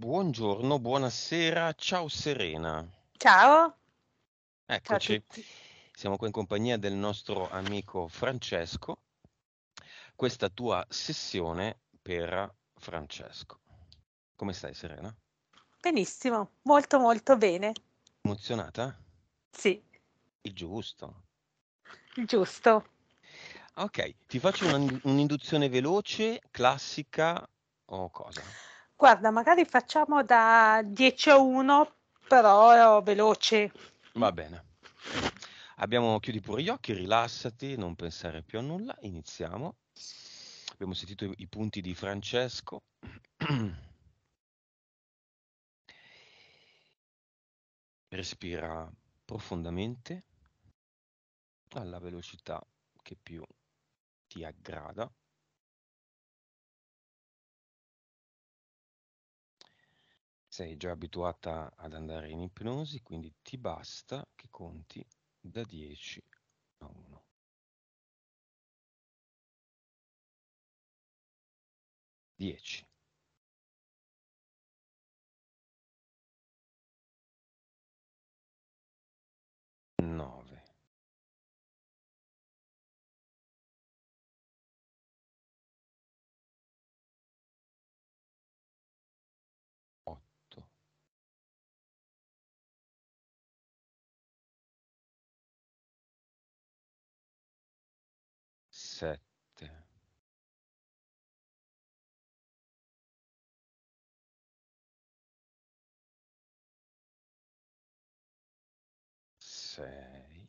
Buongiorno, buonasera, ciao Serena. Ciao. Eccoci. Ciao Siamo qui in compagnia del nostro amico Francesco. Questa tua sessione per Francesco. Come stai Serena? Benissimo, molto molto bene. Emozionata? Sì. Il giusto. Il giusto. Ok, ti faccio un'induzione veloce, classica o cosa? Guarda, magari facciamo da 10 a 1, però oh, veloce. Va bene. Abbiamo chiudi pure gli occhi, rilassati, non pensare più a nulla, iniziamo. Abbiamo sentito i punti di Francesco. Respira profondamente alla velocità che più ti aggrada. sei già abituata ad andare in ipnosi, quindi ti basta che conti da 10 a 1. Dieci. Nove. sette sei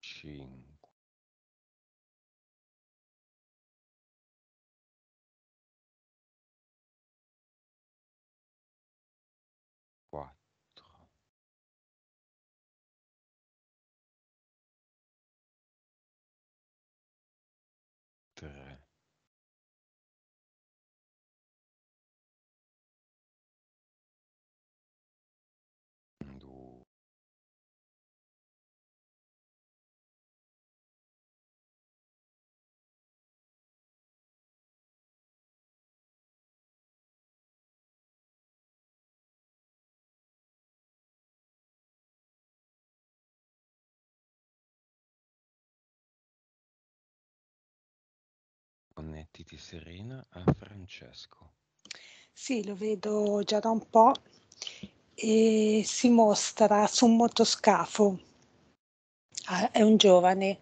cinque squat partiti Serena a Francesco. Sì, lo vedo già da un po' e si mostra su un motoscafo. Ah, è un giovane,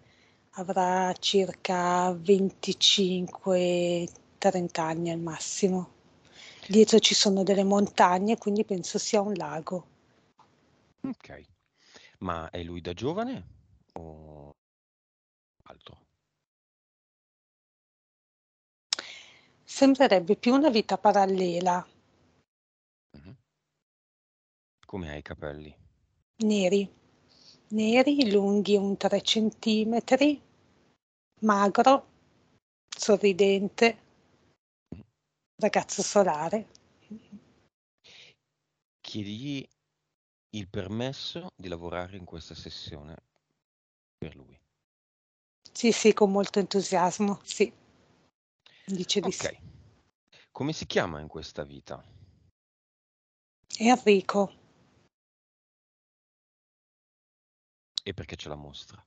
avrà circa 25-30 anni al massimo. Dietro ci sono delle montagne, quindi penso sia un lago. Ok, ma è lui da giovane o altro? sembrerebbe più una vita parallela. Mhm. Come hai i capelli? Neri, neri, lunghi un 3 centimetri, magro, sorridente, mhm. ragazzo solare. Chiedigli il permesso di lavorare in questa sessione per lui. Sì, sì, con molto entusiasmo, sì. Dice di okay. sì. Come si chiama in questa vita? Enrico. E perché ce la mostra?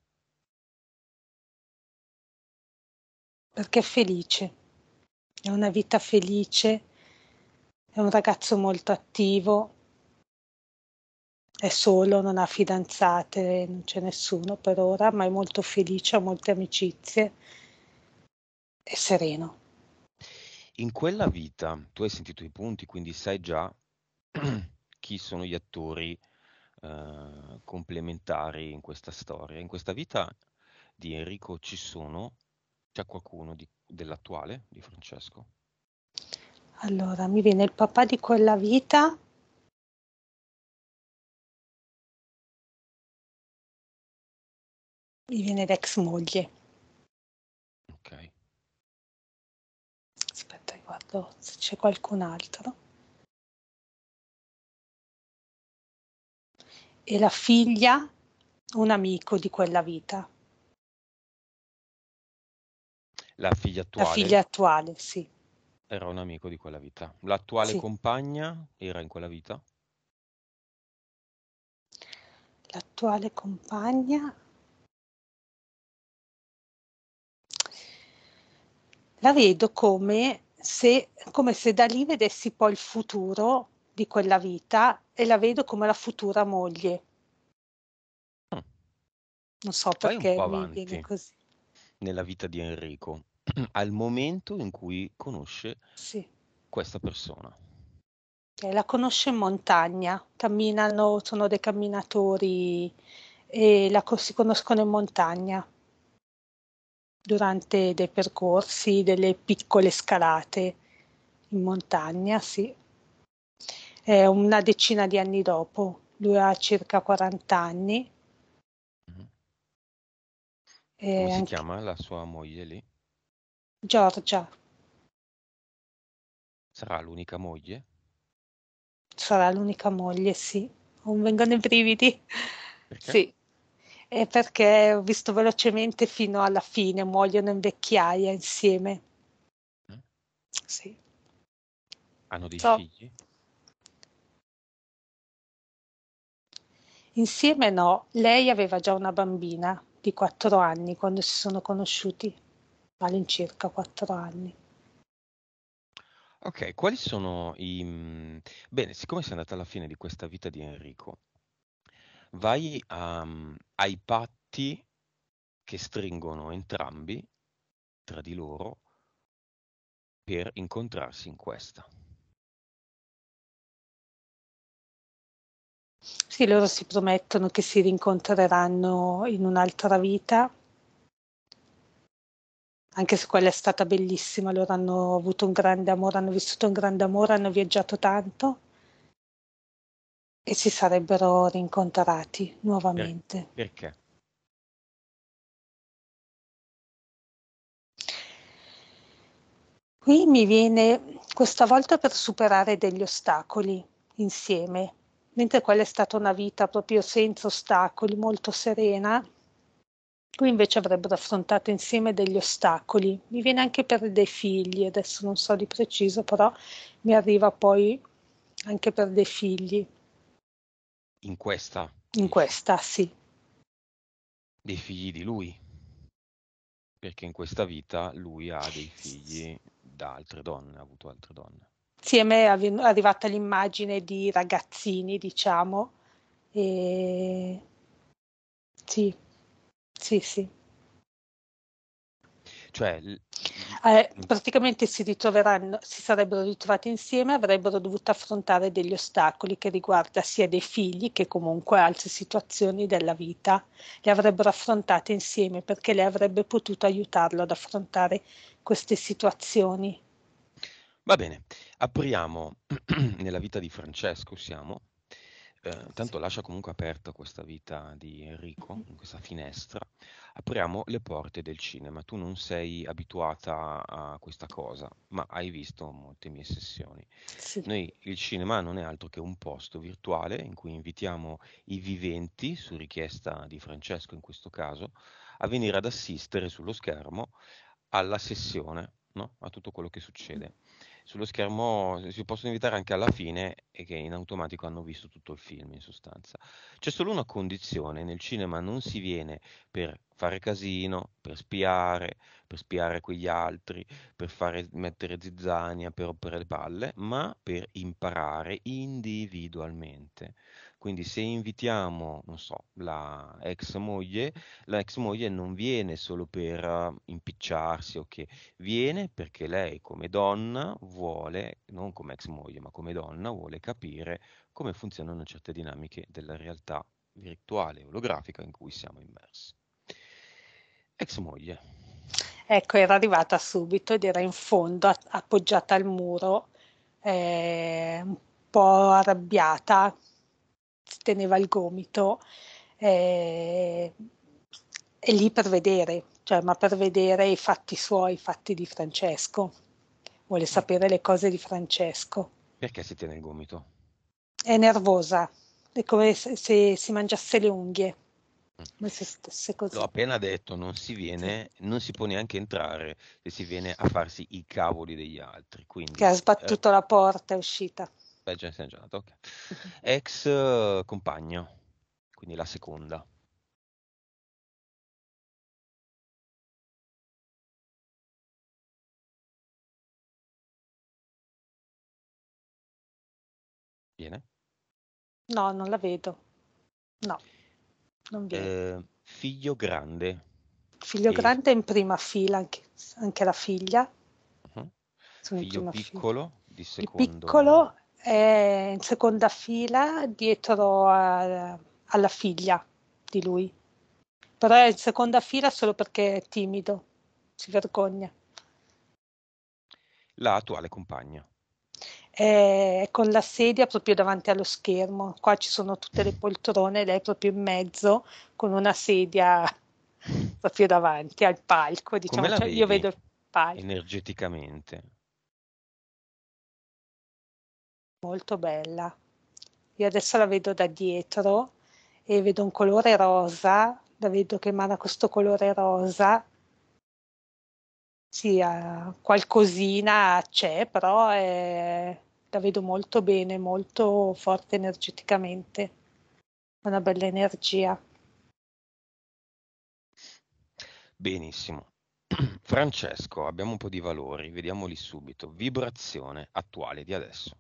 Perché è felice. È una vita felice. È un ragazzo molto attivo. È solo, non ha fidanzate, non c'è nessuno per ora, ma è molto felice, ha molte amicizie. È sereno. In quella vita tu hai sentito i punti, quindi sai già chi sono gli attori eh, complementari in questa storia. In questa vita di Enrico ci sono, c'è qualcuno di, dell'attuale di Francesco? Allora, mi viene il papà di quella vita. Mi viene l'ex moglie. Ok guardo se c'è qualcun altro. E la figlia, un amico di quella vita. La figlia attuale? La figlia attuale, sì. Era un amico di quella vita. L'attuale sì. compagna era in quella vita? L'attuale compagna la vedo come se, come se da lì vedessi poi il futuro di quella vita e la vedo come la futura moglie. Ah. Non so perché mi viene così. Nella vita di Enrico, al momento in cui conosce sì. questa persona. Eh, la conosce in montagna, camminano, sono dei camminatori e la, si conoscono in montagna durante dei percorsi, delle piccole scalate in montagna, sì. È una decina di anni dopo, lui ha circa 40 anni. Mm-hmm. Come si anche... chiama la sua moglie lì? Giorgia. Sarà l'unica moglie? Sarà l'unica moglie, sì. Non vengono i brividi. Perché? Sì è perché ho visto velocemente fino alla fine, muoiono in vecchiaia insieme. Mm. Sì. Hanno dei so. figli? Insieme no, lei aveva già una bambina di 4 anni quando si sono conosciuti, all'incirca 4 anni. Ok, quali sono i... Mm, bene, siccome si è andata alla fine di questa vita di Enrico, vai a, ai patti che stringono entrambi tra di loro per incontrarsi in questa. Sì, loro si promettono che si rincontreranno in un'altra vita, anche se quella è stata bellissima, loro hanno avuto un grande amore, hanno vissuto un grande amore, hanno viaggiato tanto e si sarebbero rincontrati nuovamente. Perché? Qui mi viene questa volta per superare degli ostacoli insieme, mentre quella è stata una vita proprio senza ostacoli, molto serena. Qui invece avrebbero affrontato insieme degli ostacoli. Mi viene anche per dei figli, adesso non so di preciso, però mi arriva poi anche per dei figli in questa. In questa, sì. Dei figli di lui. Perché in questa vita lui ha dei figli da altre donne, ha avuto altre donne. Sì, a me è arrivata l'immagine di ragazzini, diciamo. E... Sì, sì, sì. Cioè... Eh, mm, mm. praticamente si, ritroveranno, si sarebbero ritrovati insieme, avrebbero dovuto affrontare degli ostacoli che riguarda sia dei figli che comunque altre situazioni della vita. Le avrebbero affrontate insieme perché lei avrebbe potuto aiutarlo ad affrontare queste situazioni. Va bene, apriamo nella vita di Francesco, siamo eh, tanto lascia comunque aperta questa vita di Enrico, mm-hmm. questa finestra. Apriamo le porte del cinema. Tu non sei abituata a questa cosa, ma hai visto molte mie sessioni. Sì. Noi il cinema non è altro che un posto virtuale in cui invitiamo i viventi, su richiesta di Francesco in questo caso, a venire ad assistere sullo schermo alla sessione, no? a tutto quello che succede sullo schermo si possono invitare anche alla fine e che in automatico hanno visto tutto il film in sostanza. C'è solo una condizione, nel cinema non si viene per fare casino, per spiare, per spiare quegli altri, per fare, mettere zizzania, per rompere le palle, ma per imparare individualmente. Quindi se invitiamo, non so, la ex moglie, la ex moglie non viene solo per ehm, impicciarsi o okay. che viene perché lei come donna vuole, non come ex moglie, ma come donna vuole capire come funzionano certe dinamiche della realtà virtuale olografica in cui siamo immersi. Ex moglie. Ecco, era arrivata subito ed era in fondo, appoggiata al muro, eh, un po' arrabbiata teneva il gomito eh, è lì per vedere, cioè, ma per vedere i fatti suoi, i fatti di Francesco. Vuole eh. sapere le cose di Francesco. Perché si tiene il gomito? È nervosa, è come se, se si mangiasse le unghie. L'ho appena detto, non si viene, non si può neanche entrare se si viene a farsi i cavoli degli altri. Quindi, che ha sbattuto eh, la porta, è uscita. Beh, già, già andato, ok. Ex compagno, quindi la seconda. Viene? No, non la vedo. No, non viene. Eh, figlio grande. Figlio E- grande in prima fila, anche, anche la figlia. Mhm. Sono in Figlio prima fila. piccolo di Il secondo. piccolo è in seconda fila dietro a, alla figlia di lui, però è in seconda fila solo perché è timido, si vergogna. La attuale compagna. È con la sedia proprio davanti allo schermo, qua ci sono tutte le poltrone, lei proprio in mezzo con una sedia proprio davanti al palco, diciamo, cioè, io vedo il palco. Energeticamente. molto bella. Io adesso la vedo da dietro e vedo un colore rosa, la vedo che emana questo colore rosa. Sì, eh, qualcosina c'è, però è, eh, la vedo molto bene, molto forte energeticamente. Una bella energia. Benissimo. Francesco, abbiamo un po' di valori, vediamoli subito. Vibrazione attuale di adesso.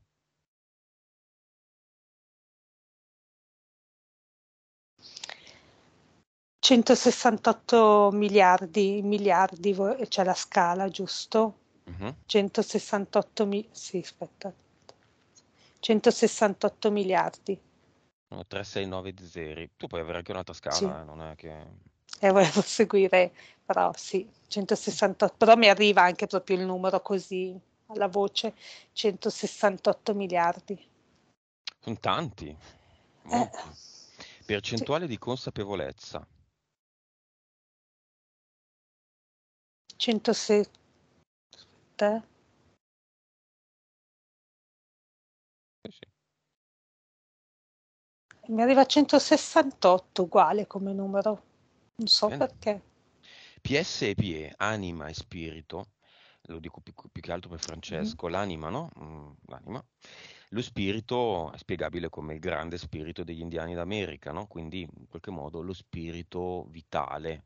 168 miliardi, miliardi c'è la scala, giusto? Mm-hmm. 168 miliardi, sì, aspetta. 168 miliardi. 369 di zeri. Tu puoi avere anche un'altra scala, sì. Eh, non è che... E eh, volevo seguire, però sì, 168, però mi arriva anche proprio il numero così alla voce, 168 miliardi. Sono tanti. Eh. Percentuale sì. di consapevolezza. 107. Eh sì. Mi arriva a 168 uguale come numero, non so eh, perché. PS e PE, anima e spirito, lo dico più, più che altro per Francesco, mm. l'anima, no? Mm, l'anima. Lo spirito è spiegabile come il grande spirito degli indiani d'America, no? Quindi in qualche modo lo spirito vitale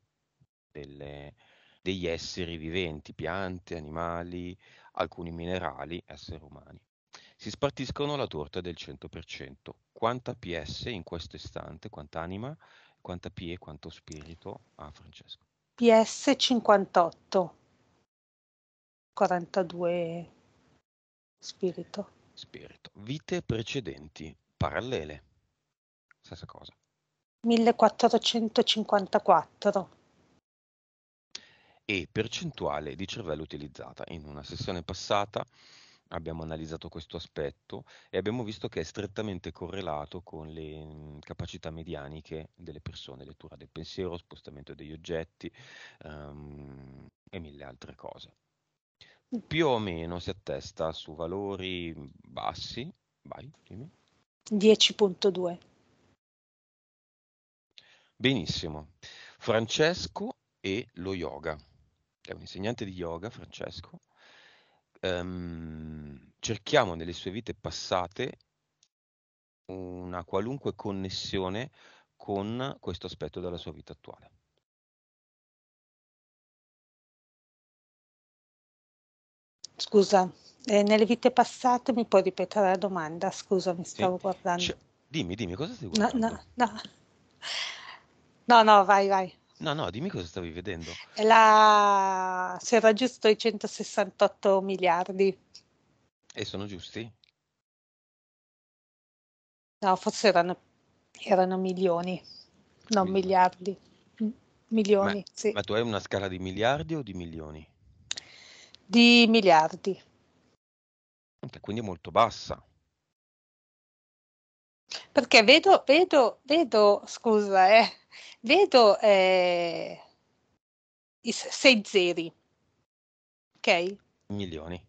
delle, degli esseri viventi, piante, animali, alcuni minerali, esseri umani. Si spartiscono la torta del 100%. Quanta PS in questo istante, quanta anima, quanta P e quanto spirito ha Francesco? PS 58. 42 spirito. Spirito. Vite precedenti, parallele. Stessa cosa. 1454 e percentuale di cervello utilizzata. In una sessione passata abbiamo analizzato questo aspetto e abbiamo visto che è strettamente correlato con le mm, capacità medianiche delle persone, lettura del pensiero, spostamento degli oggetti um, e mille altre cose. Più o meno si attesta su valori bassi, vai, 10.2. Benissimo. Francesco e lo yoga è un insegnante di yoga, Francesco. Um, cerchiamo nelle sue vite passate una qualunque connessione con questo aspetto della sua vita attuale. Scusa, eh, nelle vite passate mi puoi ripetere la domanda? Scusa, mi stavo sì. guardando. Cioè, dimmi, dimmi, cosa stai guardando? No, no, no. No, no, vai, vai. No, no, dimmi cosa stavi vedendo. La... Si era giusto i 168 miliardi. E sono giusti? No, forse erano, erano milioni, non Mil- miliardi. milioni, ma, sì. Ma tu hai una scala di miliardi o di milioni? Di miliardi. quindi è molto bassa. Perché vedo, vedo, vedo, scusa, eh, vedo eh, i sei zeri, ok? Milioni.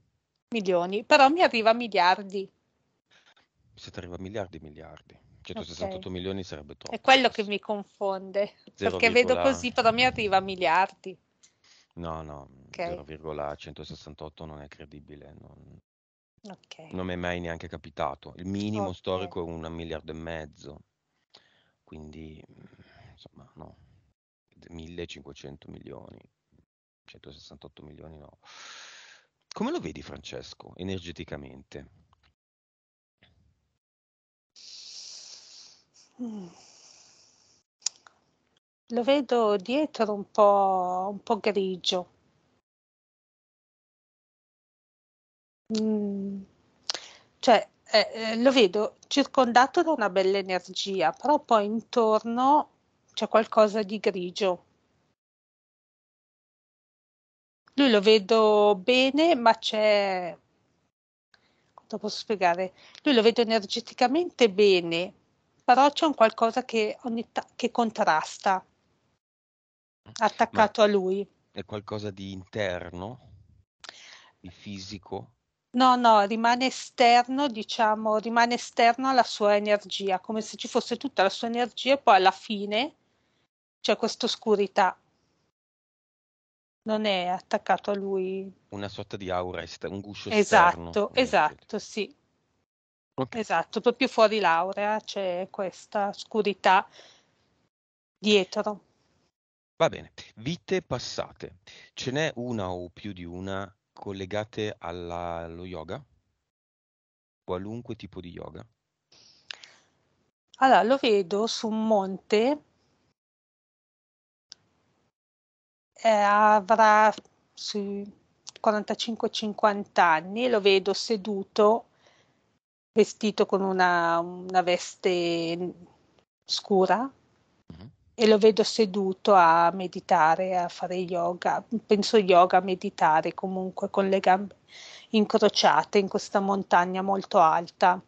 Milioni, però mi arriva a miliardi. Se ti arriva a miliardi, miliardi. 168 cioè, okay. milioni sarebbe troppo. È quello che mi confonde, 0, perché vedo così, però mi arriva a miliardi. No, no, okay. 0,168 non è credibile. Non... Okay. Non mi è mai neanche capitato. Il minimo Okay. storico è un miliardo e mezzo, quindi, mm, insomma no. 1.500 milioni, 168 milioni no. Come lo vedi Francesco energeticamente? Mm. Lo vedo dietro un po' un po' grigio. Mm. cioè, eh, eh, lo vedo circondato da una bella energia, però poi intorno c'è qualcosa di grigio. Lui lo vedo bene, ma c'è te lo posso spiegare? Lui lo vedo energeticamente bene, però c'è un qualcosa che ogni ta che contrasta Ma attaccato a lui. è qualcosa di interno? Di fisico? No, no, rimane esterno, diciamo, rimane esterno alla sua energia, come se ci fosse tutta la sua energia e poi alla fine c'è questa oscurità. Non è attaccato a lui. Una sorta di aura, esterno, un guscio esterno. Esatto, esatto, sì. Okay. Esatto, proprio fuori laurea c'è questa oscurità dietro. Va bene, vite passate. Ce n'è una o più di una collegate alla, allo yoga? Qualunque tipo di yoga? Allora, lo vedo su un monte, eh, avrà sui 45-50 anni, lo vedo seduto, vestito con una, una veste scura, e lo vedo seduto a meditare, a fare yoga, penso yoga, a meditare comunque con le gambe incrociate in questa montagna molto alta.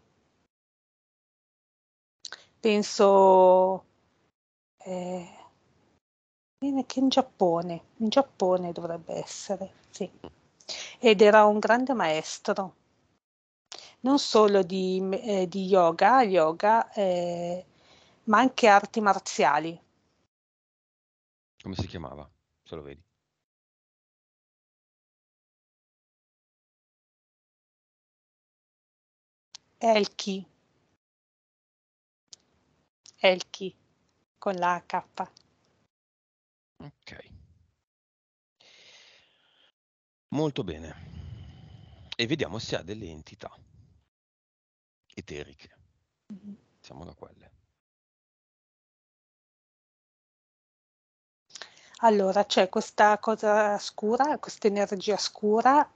Penso eh, che in Giappone, in Giappone dovrebbe essere, sì. Ed era un grande maestro, non solo di, eh, di yoga, yoga eh, ma anche arti marziali, come si chiamava, se lo vedi? Elki. Elki con la K. Ok. Molto bene. E vediamo se ha delle entità eteriche. Mm-hmm. Siamo da quelle. Allora, c'è questa cosa scura, questa energia scura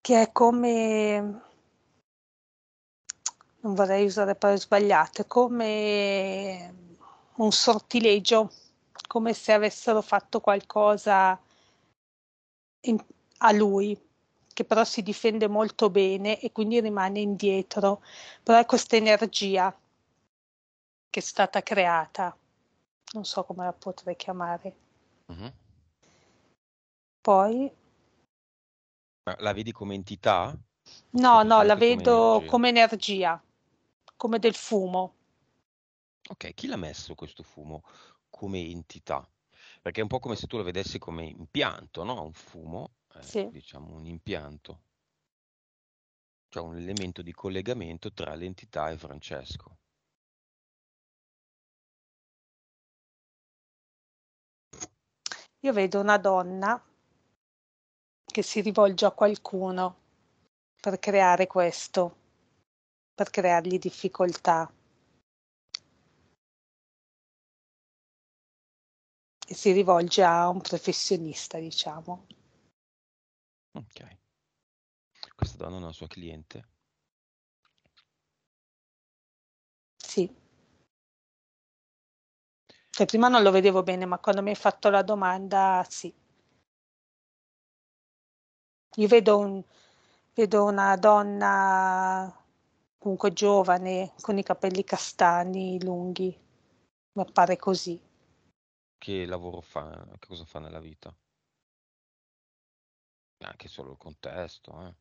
che è come, non vorrei usare parole sbagliate, come un sortileggio, come se avessero fatto qualcosa in, a lui, che però si difende molto bene e quindi rimane indietro, però è questa energia che è stata creata, non so come la potrei chiamare. Mm-hmm. Poi... Ma la vedi come entità? No, come no, la vedo energia? come energia, come del fumo. Ok, chi l'ha messo questo fumo come entità? Perché è un po' come se tu lo vedessi come impianto, no? Un fumo, eh, sì. diciamo un impianto, cioè un elemento di collegamento tra l'entità e Francesco. io vedo una donna che si rivolge a qualcuno per creare questo, per creargli difficoltà. E si rivolge a un professionista, diciamo. Ok. Questa donna è una sua cliente? Sì. Cioè, prima non lo vedevo bene, ma quando mi hai fatto la domanda, sì. Io vedo, un, vedo una donna comunque giovane, con i capelli castani, lunghi, mi appare così. Che lavoro fa? Che cosa fa nella vita? Anche solo il contesto, eh.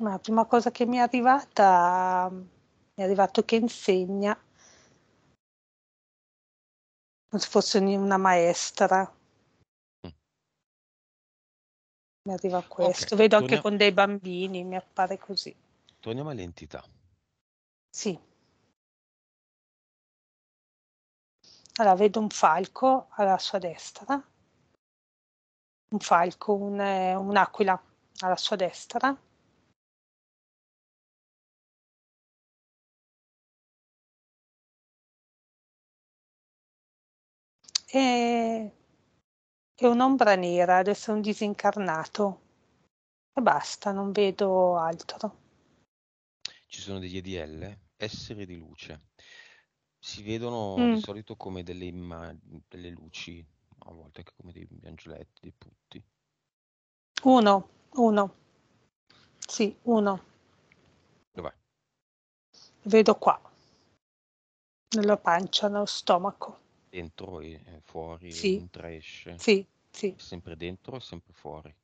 Ma la prima cosa che mi è arrivata mi è arrivato che insegna se fosse una maestra. Mm. Mi arriva questo. Okay, Vedo torniamo... anche con dei bambini, mi appare così. Torniamo all'entità. Sì. Allora, vedo un falco alla sua destra, un falco, un, eh, un'aquila alla sua destra, che, che è un'ombra nera, adesso è un disincarnato. E basta, non vedo altro. Ci sono degli EDL, esseri di luce. Si vedono mm. di solito come delle, imma- delle luci, a volte anche come dei angioletti, dei putti. Uno, uno. Sì, uno. Dov'è? Vedo qua, nella pancia, nello stomaco dentro e fuori, sì. entra e esce? Sì, sì. Sempre dentro e sempre fuori?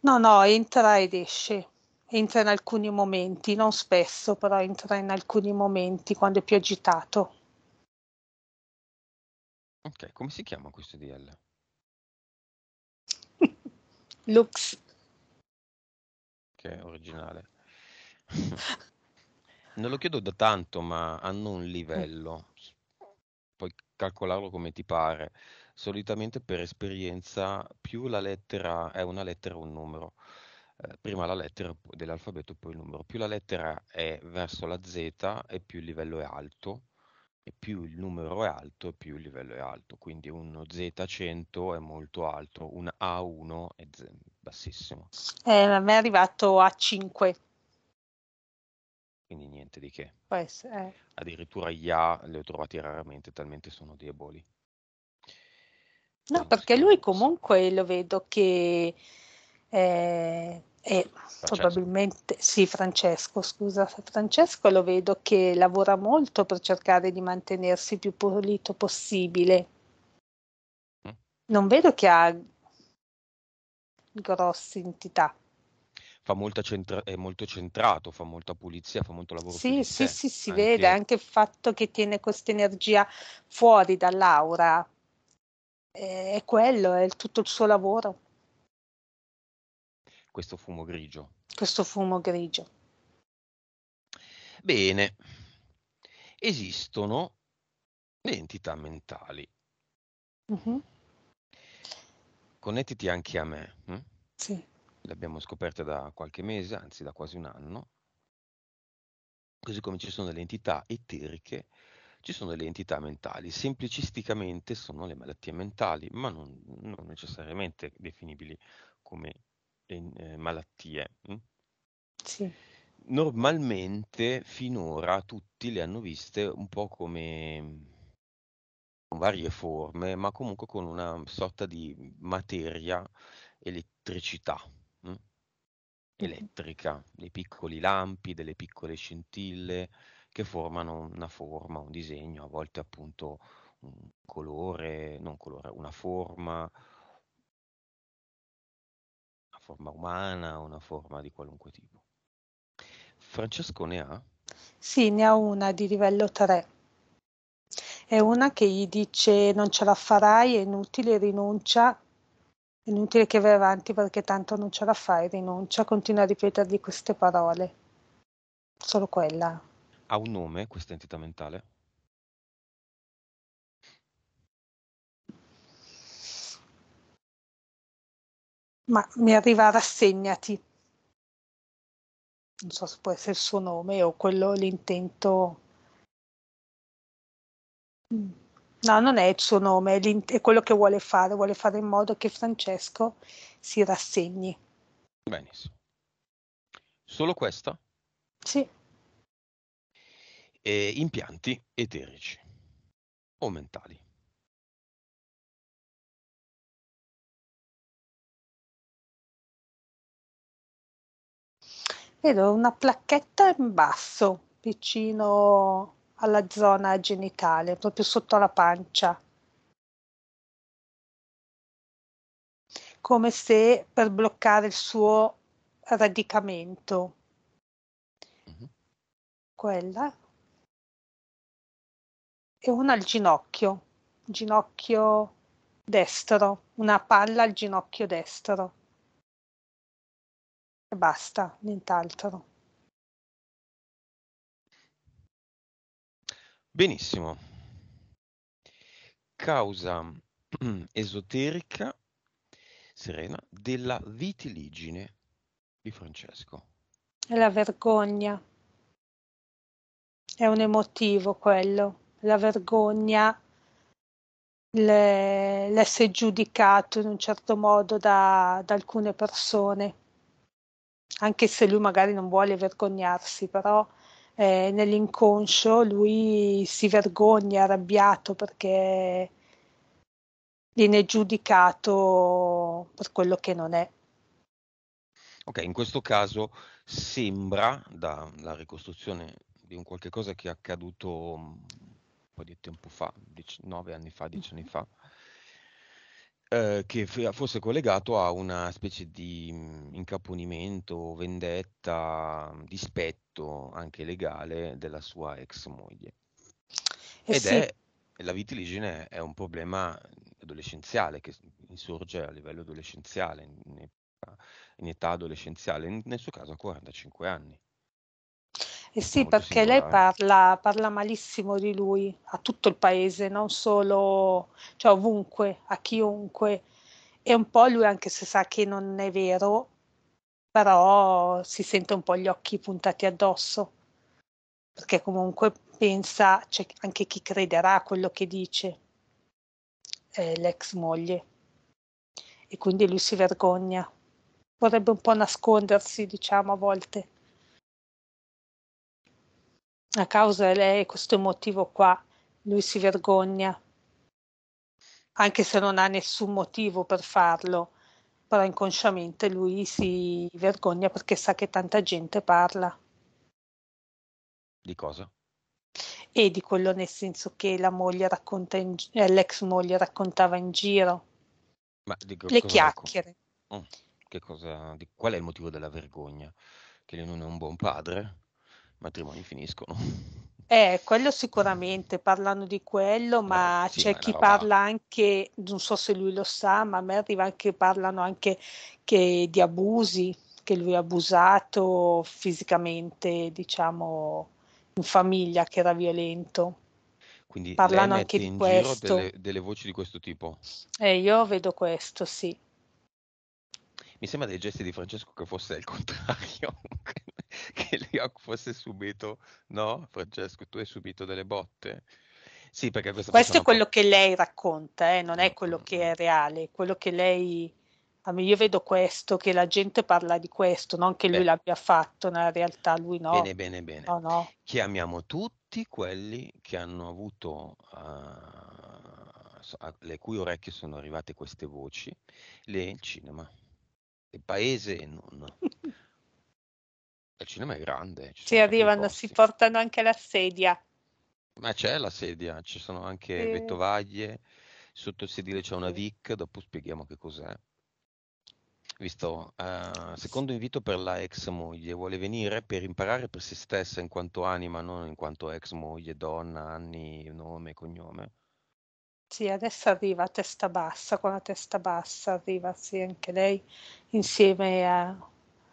No, no, entra ed esce. Entra in alcuni momenti, non spesso, però entra in alcuni momenti quando è più agitato. Ok, come si chiama questo DL? Lux. Che okay, originale. non lo chiedo da tanto, ma hanno un livello calcolarlo come ti pare. Solitamente per esperienza più la lettera è una lettera o un numero. Eh, prima la lettera dell'alfabeto, poi il numero. Più la lettera è verso la Z e più il livello è alto, e più il numero è alto più il livello è alto. Quindi uno Z100 è molto alto, un A1 è bassissimo. Eh, a me è arrivato a 5 quindi niente di che. Può essere, eh. Addirittura IA le ho trovate raramente, talmente sono deboli. No, perché lui comunque lo vedo che eh, è probabilmente, sì Francesco, scusa, Francesco lo vedo che lavora molto per cercare di mantenersi più pulito possibile. Mm. Non vedo che ha grosse entità fa molta centra- è molto centrato, fa molta pulizia, fa molto lavoro. Sì, sì, sì, si anche... vede anche il fatto che tiene questa energia fuori dall'aura. È quello, è tutto il suo lavoro. Questo fumo grigio. Questo fumo grigio. Bene, esistono le entità mentali. Mm-hmm. Connettiti anche a me. Hm? Sì l'abbiamo scoperta da qualche mese, anzi da quasi un anno, così come ci sono delle entità eteriche, ci sono delle entità mentali, semplicisticamente sono le malattie mentali, ma non, non necessariamente definibili come eh, malattie. Mm? Sì. Normalmente finora tutti le hanno viste un po' come varie forme, ma comunque con una sorta di materia elettricità, elettrica, dei piccoli lampi, delle piccole scintille che formano una forma, un disegno, a volte appunto un colore, non colore, una forma, una forma umana, una forma di qualunque tipo. Francesco ne ha? Sì, ne ha una di livello 3. È una che gli dice non ce la farai, è inutile, rinuncia Inutile che vai avanti perché tanto non ce la fai, rinuncia, continua a ripetergli queste parole. Solo quella. Ha un nome questa entità mentale? Ma mi arriva rassegnati. Non so se può essere il suo nome o quello l'intento. Mm. No, non è il suo nome, è, quello che vuole fare, vuole fare in modo che Francesco si rassegni. Benissimo. Solo questa? Sì. E impianti eterici o mentali. Vedo una placchetta in basso, vicino alla zona genitale, proprio sotto la pancia. come se per bloccare il suo radicamento. Mm-hmm. Quella. E una al ginocchio, ginocchio destro, una palla al ginocchio destro. E basta, nient'altro. Benissimo. Causa esoterica serena della vitiligine di Francesco. È la vergogna. È un emotivo quello, la vergogna, l'essere giudicato in un certo modo da, da alcune persone, anche se lui magari non vuole vergognarsi, però eh, nell'inconscio lui si vergogna, arrabbiato perché viene giudicato per quello che non è. Ok, in questo caso sembra, dalla ricostruzione di un qualche cosa che è accaduto mm, un po' di tempo fa, 9 anni fa, 10 anni fa, eh, che f eh, fosse collegato a una specie di, mhmm, incaponimento, vendetta, mm, dispetto anche legale della sua ex moglie. Eh Ed sì. è la vitiligine è un problema adolescenziale che insorge a livello adolescenziale, in in età adolescenziale, n nel suo caso a 45 anni. Eh sì, perché singolare. lei parla, parla, malissimo di lui a tutto il paese, non solo, cioè ovunque, a chiunque. E un po' lui, anche se sa che non è vero, però si sente un po' gli occhi puntati addosso, perché comunque pensa, c'è anche chi crederà a quello che dice eh, l'ex moglie. E quindi lui si vergogna, vorrebbe un po' nascondersi, diciamo, a volte a causa di lei, questo motivo qua, lui si vergogna, anche se non ha nessun motivo per farlo, però inconsciamente lui si vergogna perché sa che tanta gente parla. Di cosa? E di quello nel senso che la moglie racconta in, eh, l'ex moglie raccontava in giro. Ma dico, Le chiacchiere. Racconta? Mm, che cosa, di, qual è il motivo della vergogna? Che lui non è un buon padre? matrimoni finiscono. Eh, quello sicuramente, parlano di quello, ma eh, sì, c'è chi roba... parla anche, non so se lui lo sa, ma a me arriva anche, parlano anche che di abusi, che lui ha abusato fisicamente, diciamo, in famiglia, che era violento. Quindi parlano anche di questo. Delle, delle, voci di questo tipo. Eh, io vedo questo, sì. Mi sembra dei gesti di Francesco che fosse il contrario. che Lioc fosse subito, no Francesco, tu hai subito delle botte? Sì, perché Questo persona... è quello che lei racconta, eh? non è ah, quello ah, che è ah. reale, quello che lei... Io vedo questo, che la gente parla di questo, non che lui l'abbia fatto, nella realtà lui no. Bene, bene, bene. No, no. Chiamiamo tutti quelli che hanno avuto, uh, le cui orecchie sono arrivate queste voci, le cinema. Il paese non, il cinema è grande. Ci arrivano, si portano anche la sedia. Ma c'è la sedia, ci sono anche sì. vettovaglie, sotto il sedile c'è una VIC, dopo spieghiamo che cos'è. Visto, uh, secondo invito per la ex moglie, vuole venire per imparare per se stessa in quanto anima, non in quanto ex moglie, donna, anni, nome, cognome. Sì, adesso arriva a testa bassa, con la testa bassa arriva sì, anche lei insieme a,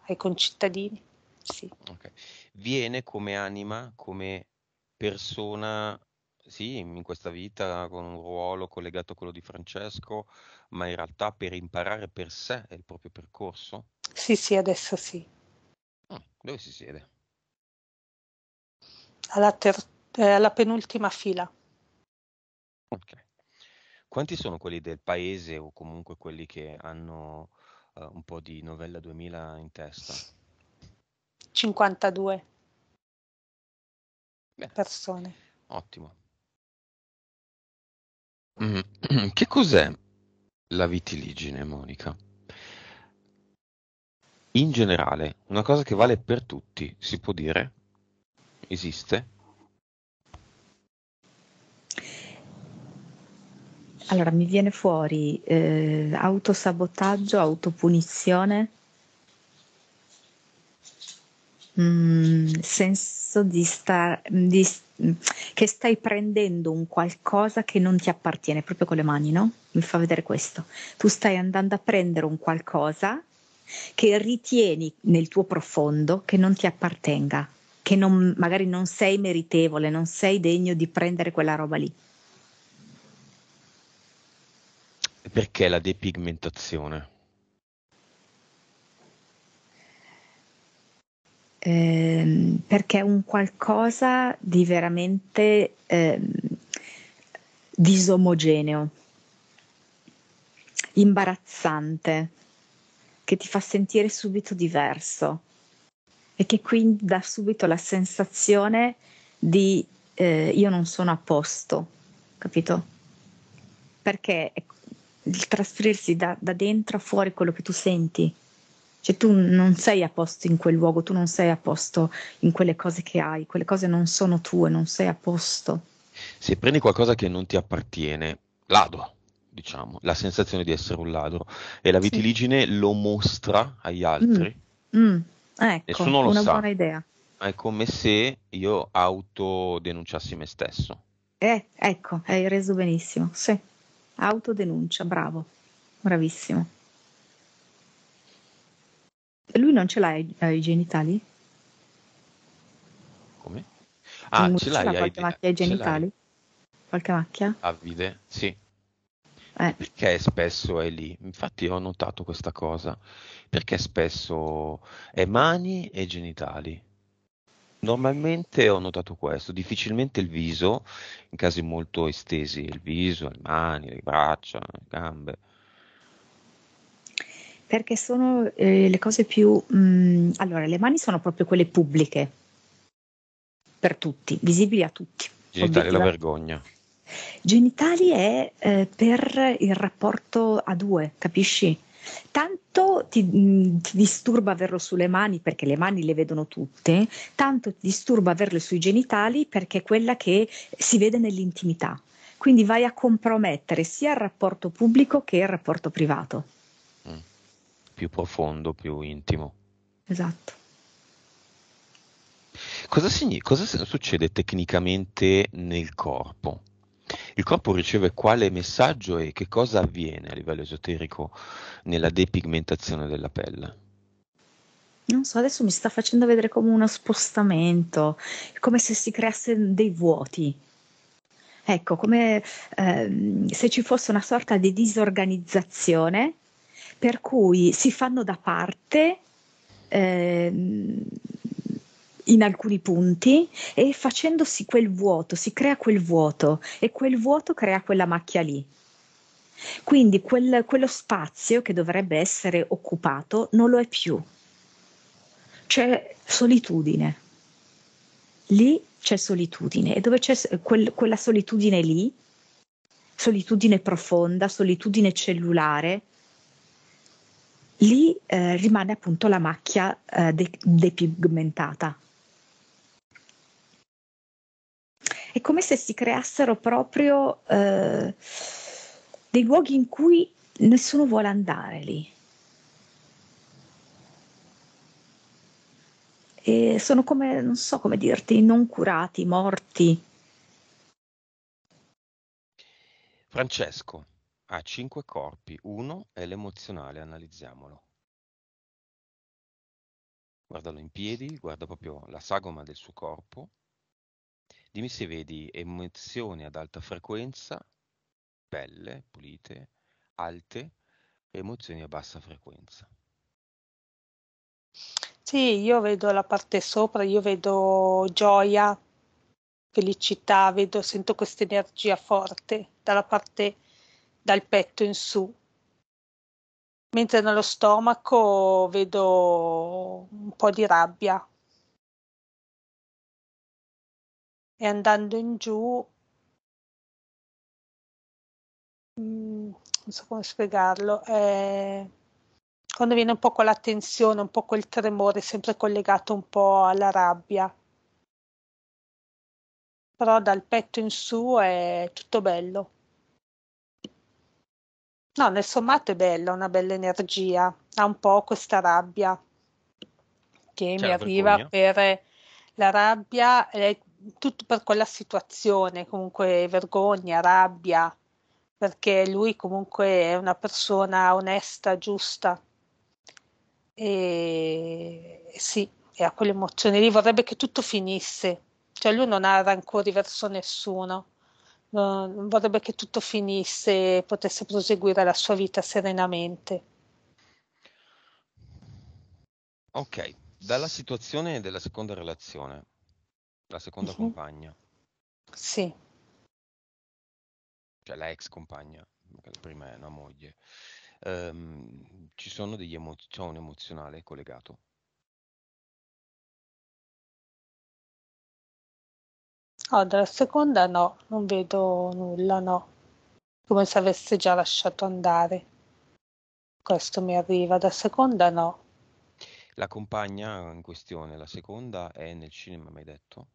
ai concittadini. Sì. Okay. Viene come anima, come persona, sì, in questa vita con un ruolo collegato a quello di Francesco, ma in realtà per imparare per sé il proprio percorso? Sì, sì, adesso sì. Ah, dove si siede? Alla, ter- eh, alla penultima fila. Ok. Quanti sono quelli del paese o comunque quelli che hanno uh, un po' di Novella 2000 in testa? 52 Beh, persone. Ottimo. Mm, mm, che cos'è la vitiligine, Monica? In generale, una cosa che vale per tutti, si può dire? Esiste? Allora, mi viene fuori eh, autosabotaggio, autopunizione mh, mm, senso di star, di, che stai prendendo un qualcosa che non ti appartiene, proprio con le mani, no? Mi fa vedere questo. Tu stai andando a prendere un qualcosa che ritieni nel tuo profondo che non ti appartenga, che non, magari non sei meritevole, non sei degno di prendere quella roba lì. Perché la depigmentazione? ehm, perché è un qualcosa di veramente ehm, disomogeneo, imbarazzante, che ti fa sentire subito diverso e che quindi dà subito la sensazione di eh, io non sono a posto, capito? Perché ecco, il trasferirsi da, da dentro a fuori quello che tu senti cioè tu non sei a posto in quel luogo, tu non sei a posto in quelle cose che hai, quelle cose non sono tue, non sei a posto. Se prendi qualcosa che non ti appartiene, ladro, diciamo, la sensazione di essere un ladro e la vitiligine sì. lo mostra agli altri. Mm, mm, ecco, Nessuno lo una sa. buona idea. È come se io autodenunciassi me stesso. Eh, ecco, hai reso benissimo, sì. Autodenuncia, bravo, bravissimo. Lui non ce l'ha ai, genitali? Come? Ah, non ce l'hai ai, qualche macchia ai genitali? Qualche macchia? Avvide, sì. Eh. Perché spesso è lì? Infatti ho notato questa cosa. Perché spesso è mani e genitali. Normalmente ho notato questo, difficilmente il viso, in casi molto estesi, il viso, le mani, le braccia, le gambe. Perché sono eh, le cose più... Mh, mm, allora, le mani sono proprio quelle pubbliche, per tutti, visibili a tutti. Genitali è la vergogna. Genitali è eh, per il rapporto a due, capisci? Tanto ti, mh, mm, ti, disturba averlo sulle mani perché le mani le vedono tutte, tanto ti disturba averlo sui genitali perché è quella che si vede nell'intimità. Quindi vai a compromettere sia il rapporto pubblico che il rapporto privato più profondo, più intimo. Esatto. Cosa, sign- cosa succede tecnicamente nel corpo? Il corpo riceve quale messaggio e che cosa avviene a livello esoterico nella depigmentazione della pelle? Non so, adesso mi sta facendo vedere come uno spostamento, come se si creasse dei vuoti. Ecco, come eh, se ci fosse una sorta di disorganizzazione per cui si fanno da parte eh, in alcuni punti e facendosi quel vuoto, si crea quel vuoto e quel vuoto crea quella macchia lì. Quindi quel, quello spazio che dovrebbe essere occupato non lo è più. C'è solitudine. Lì c'è solitudine e dove c'è quel, quella solitudine lì, solitudine profonda, solitudine cellulare, lì eh, rimane appunto la macchia eh, de- depigmentata. È come se si creassero proprio eh, dei luoghi in cui nessuno vuole andare lì. E sono come, non so come dirti, non curati, morti. Francesco, ha cinque corpi, uno è l'emozionale, analizziamolo. Guardalo in piedi, guarda proprio la sagoma del suo corpo. Dimmi se vedi emozioni ad alta frequenza, belle, pulite, alte, emozioni a bassa frequenza. Sì, io vedo la parte sopra, io vedo gioia, felicità, vedo, sento questa energia forte dalla parte dal petto in su, mentre nello stomaco vedo un po' di rabbia. E andando in giù, mm, non so come spiegarlo, è quando viene un po' quella tensione, un po' quel tremore, sempre collegato un po' alla rabbia. Però dal petto in su è tutto bello. No, nel sommato è bella, una bella energia, ha un po' questa rabbia che C'è mi certo, arriva vergogna. per la rabbia, eh, tutto per quella situazione, comunque vergogna, rabbia, perché lui comunque è una persona onesta, giusta. E sì, e ha quell'emozione lì, vorrebbe che tutto finisse, cioè lui non ha rancori verso nessuno non eh, vorrebbe che tutto finisse e potesse proseguire la sua vita serenamente. Ok, dalla situazione della seconda relazione, la seconda uh-huh. compagna. Sì. Cioè la ex compagna, perché prima è una moglie. Um, ci sono degli emozioni, c'è un emozionale collegato? No, della seconda no, non vedo nulla, no. Come se avesse già lasciato andare. Questo mi arriva, da seconda no. La compagna in questione, la seconda, è nel cinema, mi hai detto?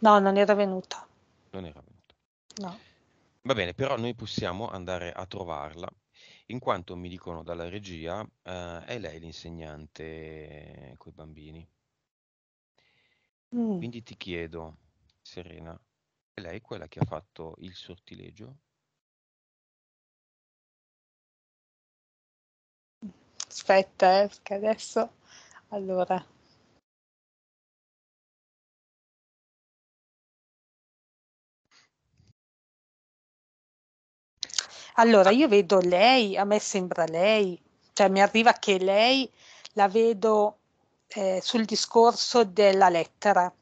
No, non era venuta. Non era venuta. No. Va bene, però noi possiamo andare a trovarla, in quanto mi dicono dalla regia, eh, è lei l'insegnante eh, con i bambini. Mm. Quindi ti chiedo, Serena, è lei quella che ha fatto il sortilegio? Aspetta, eh, perché adesso... Allora, Allora, io vedo lei, a me sembra lei, cioè mi arriva che lei la vedo eh, sul discorso della lettera,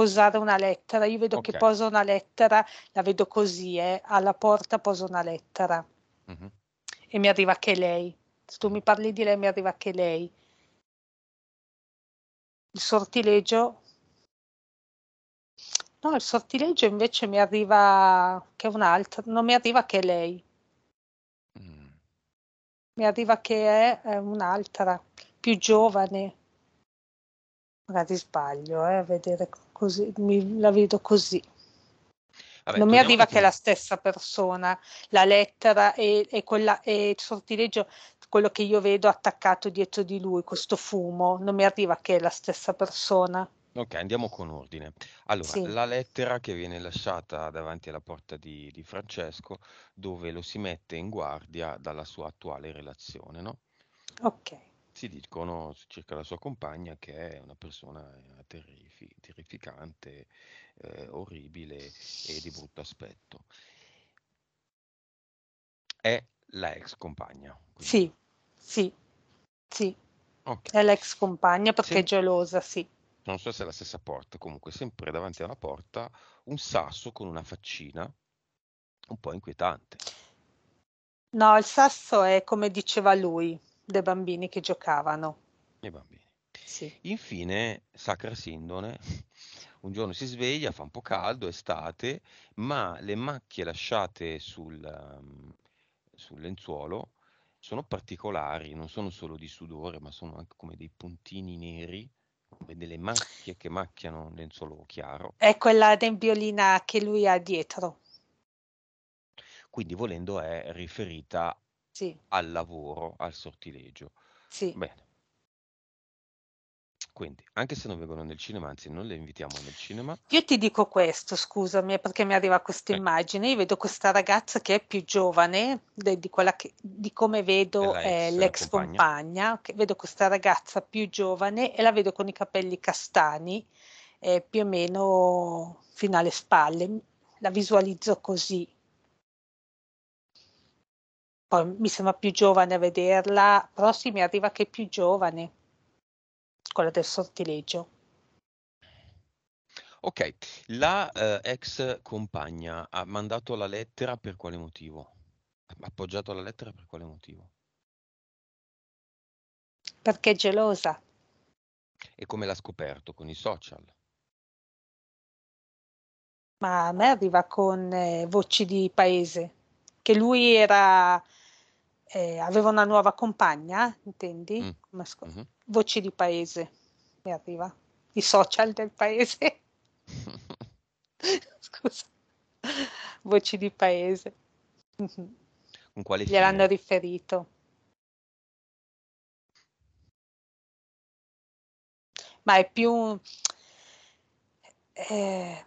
posare una lettera. Io vedo okay. che posa una lettera, la vedo così, eh, alla porta posa una lettera mm-hmm. e mi arriva che lei. Se tu mi parli di lei, mi arriva che lei. Il sortileggio. No, il sortileggio invece mi arriva che è un'altra, non mi arriva che lei. Mm. Mi arriva che è, è un'altra, più giovane magari sbaglio eh, a vedere così, mi, la vedo così. Vabbè, non mi arriva che è la stessa persona, la lettera e, e, quella, e, il sortileggio, quello che io vedo attaccato dietro di lui, questo fumo, non mi arriva che è la stessa persona. Ok, andiamo con ordine. Allora, sì. la lettera che viene lasciata davanti alla porta di, di, Francesco, dove lo si mette in guardia dalla sua attuale relazione, no? Ok si dicono circa la sua compagna che è una persona eh, terrifi- terrificante, eh, orribile e di brutto aspetto. È la ex compagna. Quindi. Sì, sì, sì. Okay. È l'ex compagna perché sì. è gelosa, sì. Non so se è la stessa porta, comunque sempre davanti alla porta un sasso con una faccina un po' inquietante. No, il sasso è come diceva lui, dei bambini che giocavano. I bambini. Sì. Infine, Sacra Sindone, un giorno si sveglia, fa un po' caldo, estate, ma le macchie lasciate sul, ehm, sul lenzuolo sono particolari, non sono solo di sudore, ma sono anche come dei puntini neri come delle macchie che macchiano un lenzuolo chiaro. È quella dembiolina che lui ha dietro. Quindi, volendo, è riferita sì. Al lavoro, al sortilegio. Sì. Bene. Quindi, anche se non vengono nel cinema, anzi non le invitiamo nel cinema. Io ti dico questo, scusami, perché mi arriva questa eh. immagine. Io vedo questa ragazza che è più giovane de, di, che, di, come vedo eh, l'ex compagna. compagna. Vedo questa ragazza più giovane e la vedo con i capelli castani, eh, più o meno fino alle spalle. La visualizzo così poi mi sembra più giovane a vederla, però sì, mi arriva che è più giovane, quella del sortileggio. Ok, la eh, ex compagna ha mandato la lettera per quale motivo? Ha appoggiato la lettera per quale motivo? Perché è gelosa. E come l'ha scoperto? Con i social? Ma a me arriva con eh, voci di paese, che lui era eh, aveva una nuova compagna, intendi? Mm. Come sc- mm-hmm. Voci di paese, mi arriva, i social del paese. Scusa, voci di paese. Mm-hmm. Con quale Gliel'hanno riferito. Ma è più... Eh,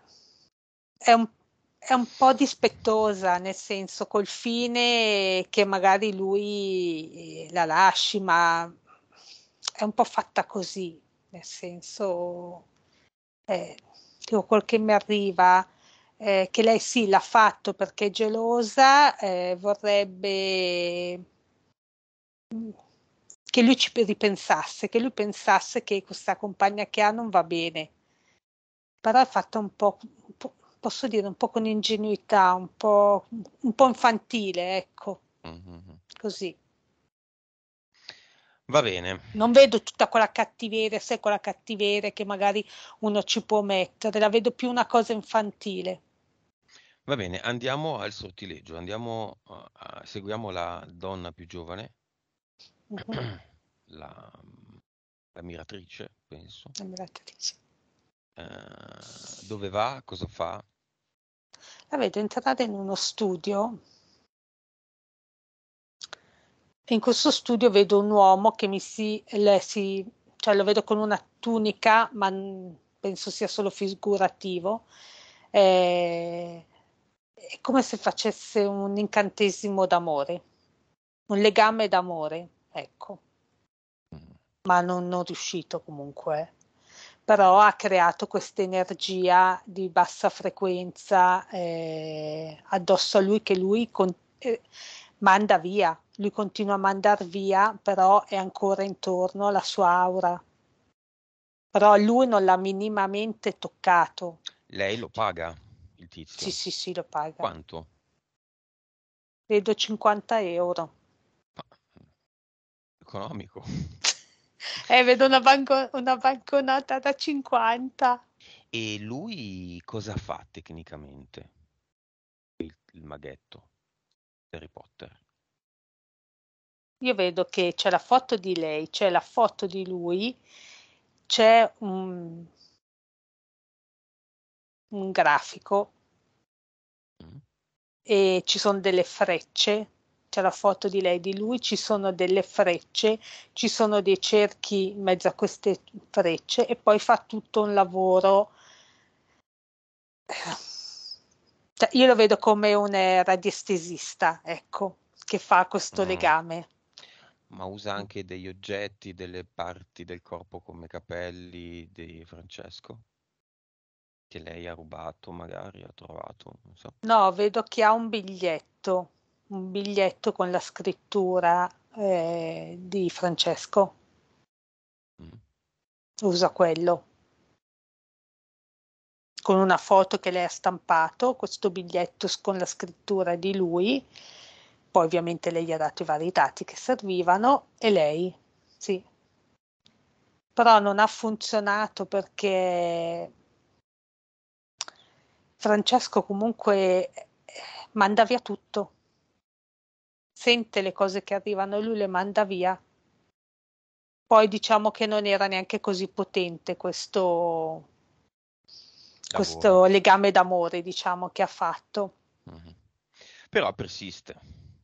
è un è un po' dispettosa, nel senso col fine che magari lui eh, la lasci, ma è un po' fatta così, nel senso, eh, dico, quel che mi arriva, eh, che lei sì l'ha fatto perché è gelosa, eh, vorrebbe mm, che lui ci ripensasse, che lui pensasse che questa compagna che ha non va bene. Però è fatta un po', un po' posso dire, un po' con ingenuità, un po', un po infantile, ecco, mm-hmm. così. Va bene. Non vedo tutta quella cattiveria, sai, quella cattiveria che magari uno ci può mettere, la vedo più una cosa infantile. Va bene, andiamo al sortileggio, andiamo, uh, seguiamo la donna più giovane, mm-hmm. la, la, miratrice, penso. La miratrice. Uh, eh, dove va, cosa fa, la vedo entrare in uno studio in questo studio vedo un uomo che mi si, le, si cioè lo vedo con una tunica, ma penso sia solo figurativo. Eh, è come se facesse un incantesimo d'amore, un legame d'amore, ecco. Mm. Ma non, ho riuscito comunque. Eh però ha creato questa energia di bassa frequenza eh, addosso a lui che lui con- eh, manda via, lui continua a mandare via, però è ancora intorno alla sua aura. Però lui non l'ha minimamente toccato. Lei lo paga il tizio? Sì, sì, sì, lo paga. Quanto? Vedo 50 euro. Ma... Economico. Eh, vedo una, banco- una banconota da 50. E lui cosa fa tecnicamente? Il, il maghetto Harry Potter. Io vedo che c'è la foto di lei, c'è la foto di lui, c'è un, un grafico mm. e ci sono delle frecce c'è la foto di lei, di lui, ci sono delle frecce, ci sono dei cerchi in mezzo a queste frecce e poi fa tutto un lavoro. Eh, cioè, io lo vedo come un eh, radiestesista, ecco, che fa questo mm. legame. Ma usa anche degli oggetti, delle parti del corpo come capelli di Francesco? Che lei ha rubato, magari ha trovato, so. No, vedo che ha un biglietto un biglietto con la scrittura eh, di Francesco. Mm. Usa quello. Con una foto che lei ha stampato, questo biglietto con la scrittura di lui. Poi ovviamente lei gli ha dato i vari dati che servivano e lei, sì. Però non ha funzionato perché Francesco comunque eh, manda via tutto sente le cose che arrivano e lui le manda via. Poi diciamo che non era neanche così potente questo, questo legame d'amore, diciamo, che ha fatto. Mm-hmm. Però persiste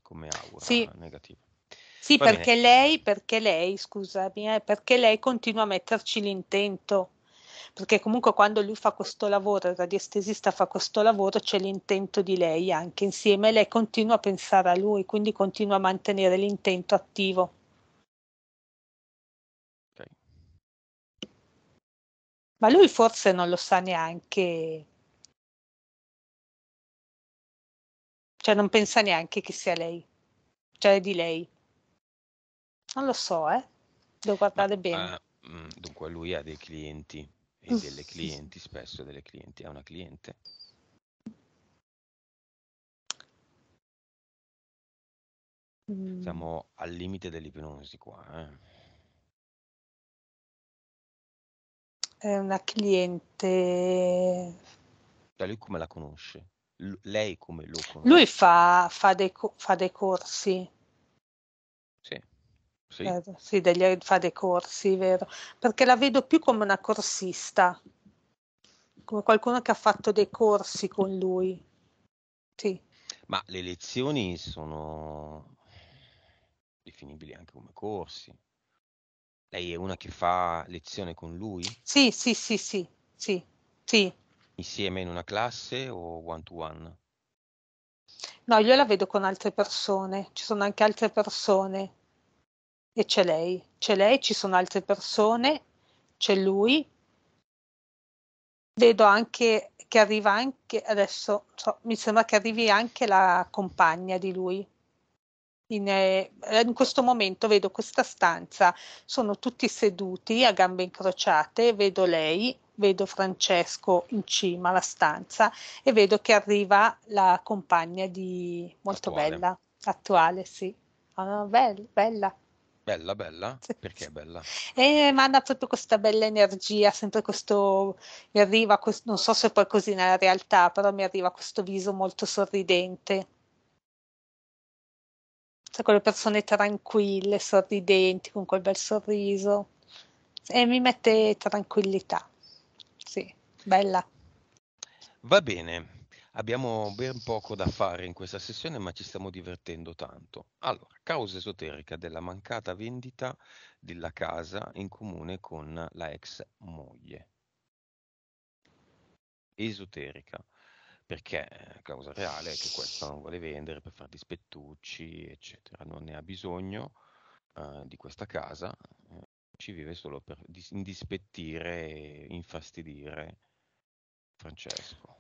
come aura sì. negativa. Sì, perché lei, perché lei, scusami, eh, perché lei continua a metterci l'intento perché comunque quando lui fa questo lavoro, il radiestesista fa questo lavoro, c'è l'intento di lei anche insieme, lei continua a pensare a lui, quindi continua a mantenere l'intento attivo. Okay. Ma lui forse non lo sa neanche cioè non pensa neanche che sia lei, cioè di lei. Non lo so, eh. Devo guardare Ma, bene. Uh, dunque, lui ha dei clienti e delle clienti, spesso delle clienti, è una cliente. Mm. Siamo al limite dell'ipnosi qua. Eh. È una cliente. Da lui come la conosce? L- lei come lo conosce? Lui fa, fa, dei, co- fa dei corsi. Sì. Sì, eh, sì degli, fa dei corsi, vero? Perché la vedo più come una corsista, come qualcuno che ha fatto dei corsi con lui. Sì. Ma le lezioni sono definibili anche come corsi. Lei è una che fa lezione con lui? Sì, sì, sì, sì, sì, sì. Insieme in una classe o one to one? No, io la vedo con altre persone, ci sono anche altre persone. E c'è lei, c'è lei, ci sono altre persone, c'è lui. Vedo anche che arriva anche adesso, so, mi sembra che arrivi anche la compagna di lui. In, eh, in, questo momento vedo questa stanza, sono tutti seduti a gambe incrociate, vedo lei, vedo Francesco in cima alla stanza e vedo che arriva la compagna di molto attuale. bella, attuale, sì. Ah, bella, bella. Bella, bella? Perché è bella? E manda proprio questa bella energia, sempre questo, mi arriva, questo, non so se poi così nella realtà, però mi arriva questo viso molto sorridente. Cioè quelle persone tranquille, sorridenti, con quel bel sorriso. E mi mette tranquillità. Sì, bella. Va bene. Abbiamo ben poco da fare in questa sessione, ma ci stiamo divertendo tanto. Allora, causa esoterica della mancata vendita della casa in comune con la ex moglie. Esoterica, perché eh, causa reale è che questa non vuole vendere per fare dispettucci, eccetera, non ne ha bisogno eh, di questa casa, eh, ci vive solo per dis- indispettire e infastidire Francesco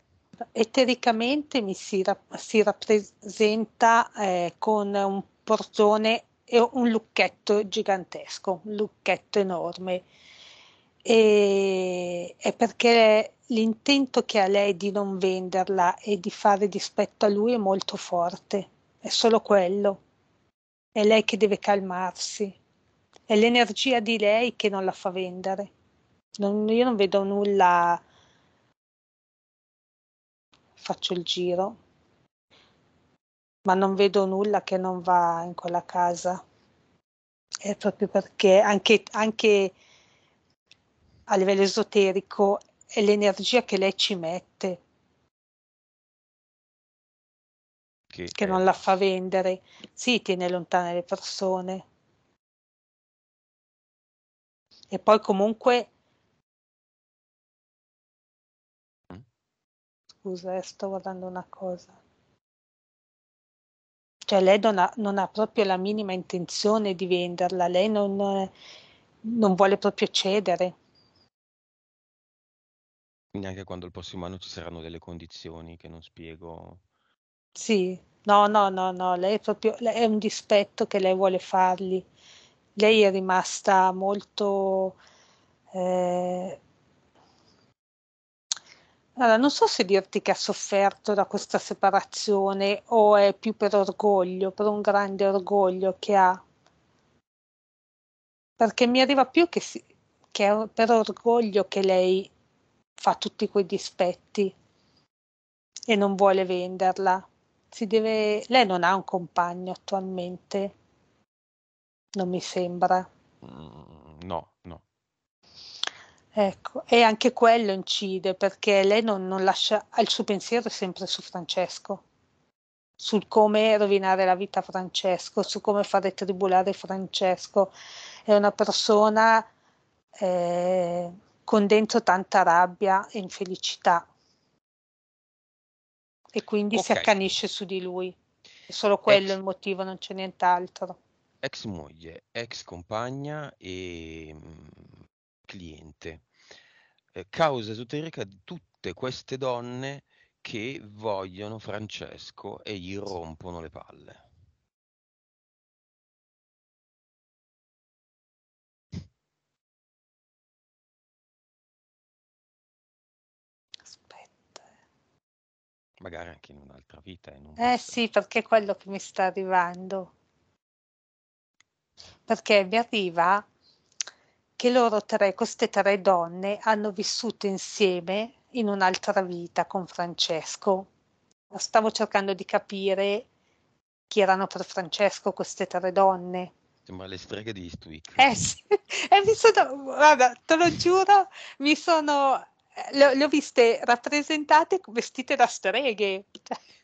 etericamente mi si, rap- si rappresenta eh, con un portone e un lucchetto gigantesco, un lucchetto enorme. E, è perché l'intento che ha lei di non venderla e di fare dispetto a lui è molto forte, è solo quello. È lei che deve calmarsi, è l'energia di lei che non la fa vendere. Non, io non vedo nulla faccio il giro, ma non vedo nulla che non va in quella casa. È proprio perché anche, anche a livello esoterico è l'energia che lei ci mette che, che è... non la fa vendere. Sì, tiene lontane le persone. E poi comunque scusa, eh, sto guardando una cosa. Cioè lei non ha, non ha proprio la minima intenzione di venderla, lei non, non vuole proprio cedere. Neanche quando il prossimo anno ci saranno delle condizioni che non spiego. Sì, no, no, no, no, lei è proprio è un dispetto che lei vuole fargli. Lei è rimasta molto eh, allora, non so se dirti che ha sofferto da questa separazione o è più per orgoglio, per un grande orgoglio che ha. Perché mi arriva più che, si, che è per orgoglio che lei fa tutti quei dispetti e non vuole venderla. Deve, lei non ha un compagno attualmente, non mi sembra. Mm, no, no. Ecco, e anche quello incide perché lei non, non lascia, il suo pensiero sempre su Francesco, sul come rovinare la vita a Francesco, su come fare tribulare Francesco. È una persona eh, con dentro tanta rabbia e infelicità e quindi okay. si accanisce su di lui. È solo quello ex, il motivo, non c'è nient'altro. Ex moglie, ex compagna e mm, cliente eh, causa esoterica di tutte queste donne che vogliono Francesco e gli rompono le palle. Aspetta. Eh. Magari anche in un'altra vita. In un eh sì, perché è quello che mi sta arrivando. Perché mi arriva che loro tre, queste tre donne, hanno vissuto insieme in un'altra vita con Francesco. Stavo cercando di capire chi erano per Francesco queste tre donne. Ma le streghe di Eastwick. Eh sì, e mi sono, guarda, te lo giuro, mi sono, le, le ho viste rappresentate vestite da streghe.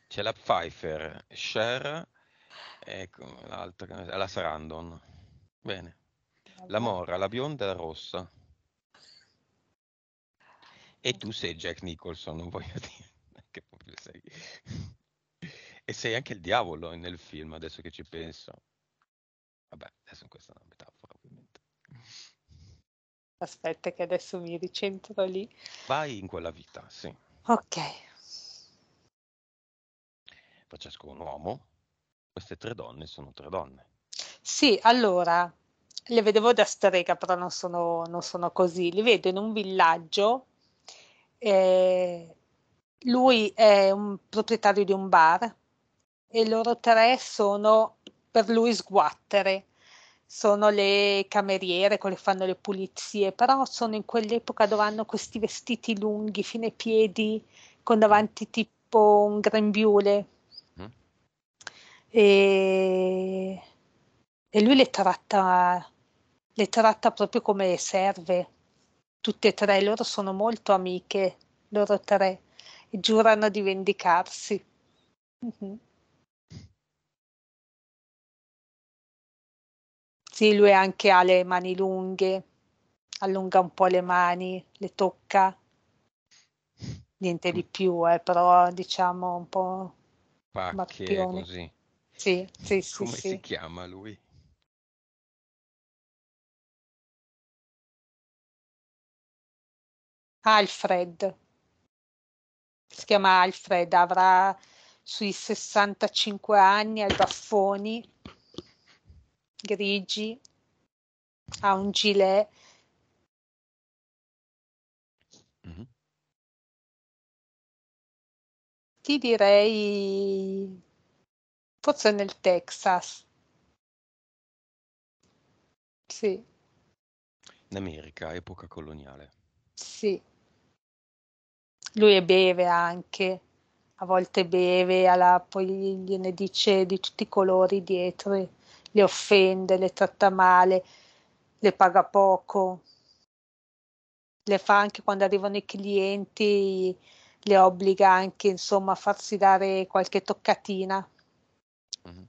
C'è la Pfeiffer, Cher, ecco, l'altra, la Sarandon. Bene. La mora, la bionda e la rossa. E tu sei Jack Nicholson, non voglio dire che proprio sei. e sei anche il diavolo nel film, adesso che ci penso. Vabbè, adesso questa è una metafora, ovviamente. Aspetta che adesso mi ricentro lì. Vai in quella vita, sì. Ok. Francesco è un uomo, queste tre donne sono tre donne. Sì, allora, le vedevo da strega, però non sono, non sono così. Li vedo in un villaggio. Eh, lui è un proprietario di un bar e loro tre sono per lui sguattere. Sono le cameriere, quelle fanno le pulizie, però sono in quell'epoca dove hanno questi vestiti lunghi fino ai piedi, con davanti tipo un grembiule. Mm. E e lui le tratta, le tratta proprio come le serve. Tutte e tre loro sono molto amiche, loro tre, e giurano di vendicarsi. Uh-huh. Sì, lui anche ha le mani lunghe, allunga un po' le mani, le tocca. Niente di più, eh, però diciamo un po' pacche così. Sì, sì, sì. Come sì. si chiama lui? Alfred. Si chiama Alfred, avrà sui 65 anni, ha i baffoni grigi, ha un gilet. Mm-hmm. Ti direi forse nel Texas. Sì. In America, epoca coloniale. Sì lui beve anche, a volte beve, alla, poi gliene dice di tutti i colori dietro, le offende, le tratta male, le paga poco, le fa anche quando arrivano i clienti, le obbliga anche insomma a farsi dare qualche toccatina. Mm-hmm.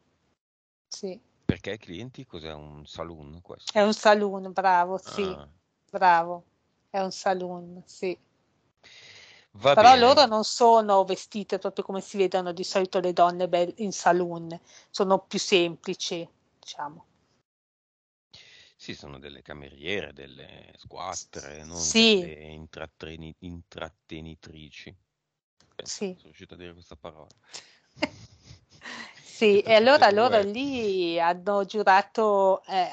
Sì. Perché i clienti cos'è un saloon questo? È un saloon, bravo, sì, ah. bravo, è un saloon, sì. Va Però bene. loro non sono vestite proprio come si vedono di solito le donne be- in saloon, sono più semplici, diciamo. Sì, sono delle cameriere, delle squattre, non sì. delle intratteni- intrattenitrici. Eh, sì. Sono riuscito a dire questa parola. sì, e allora loro lì hanno giurato, eh,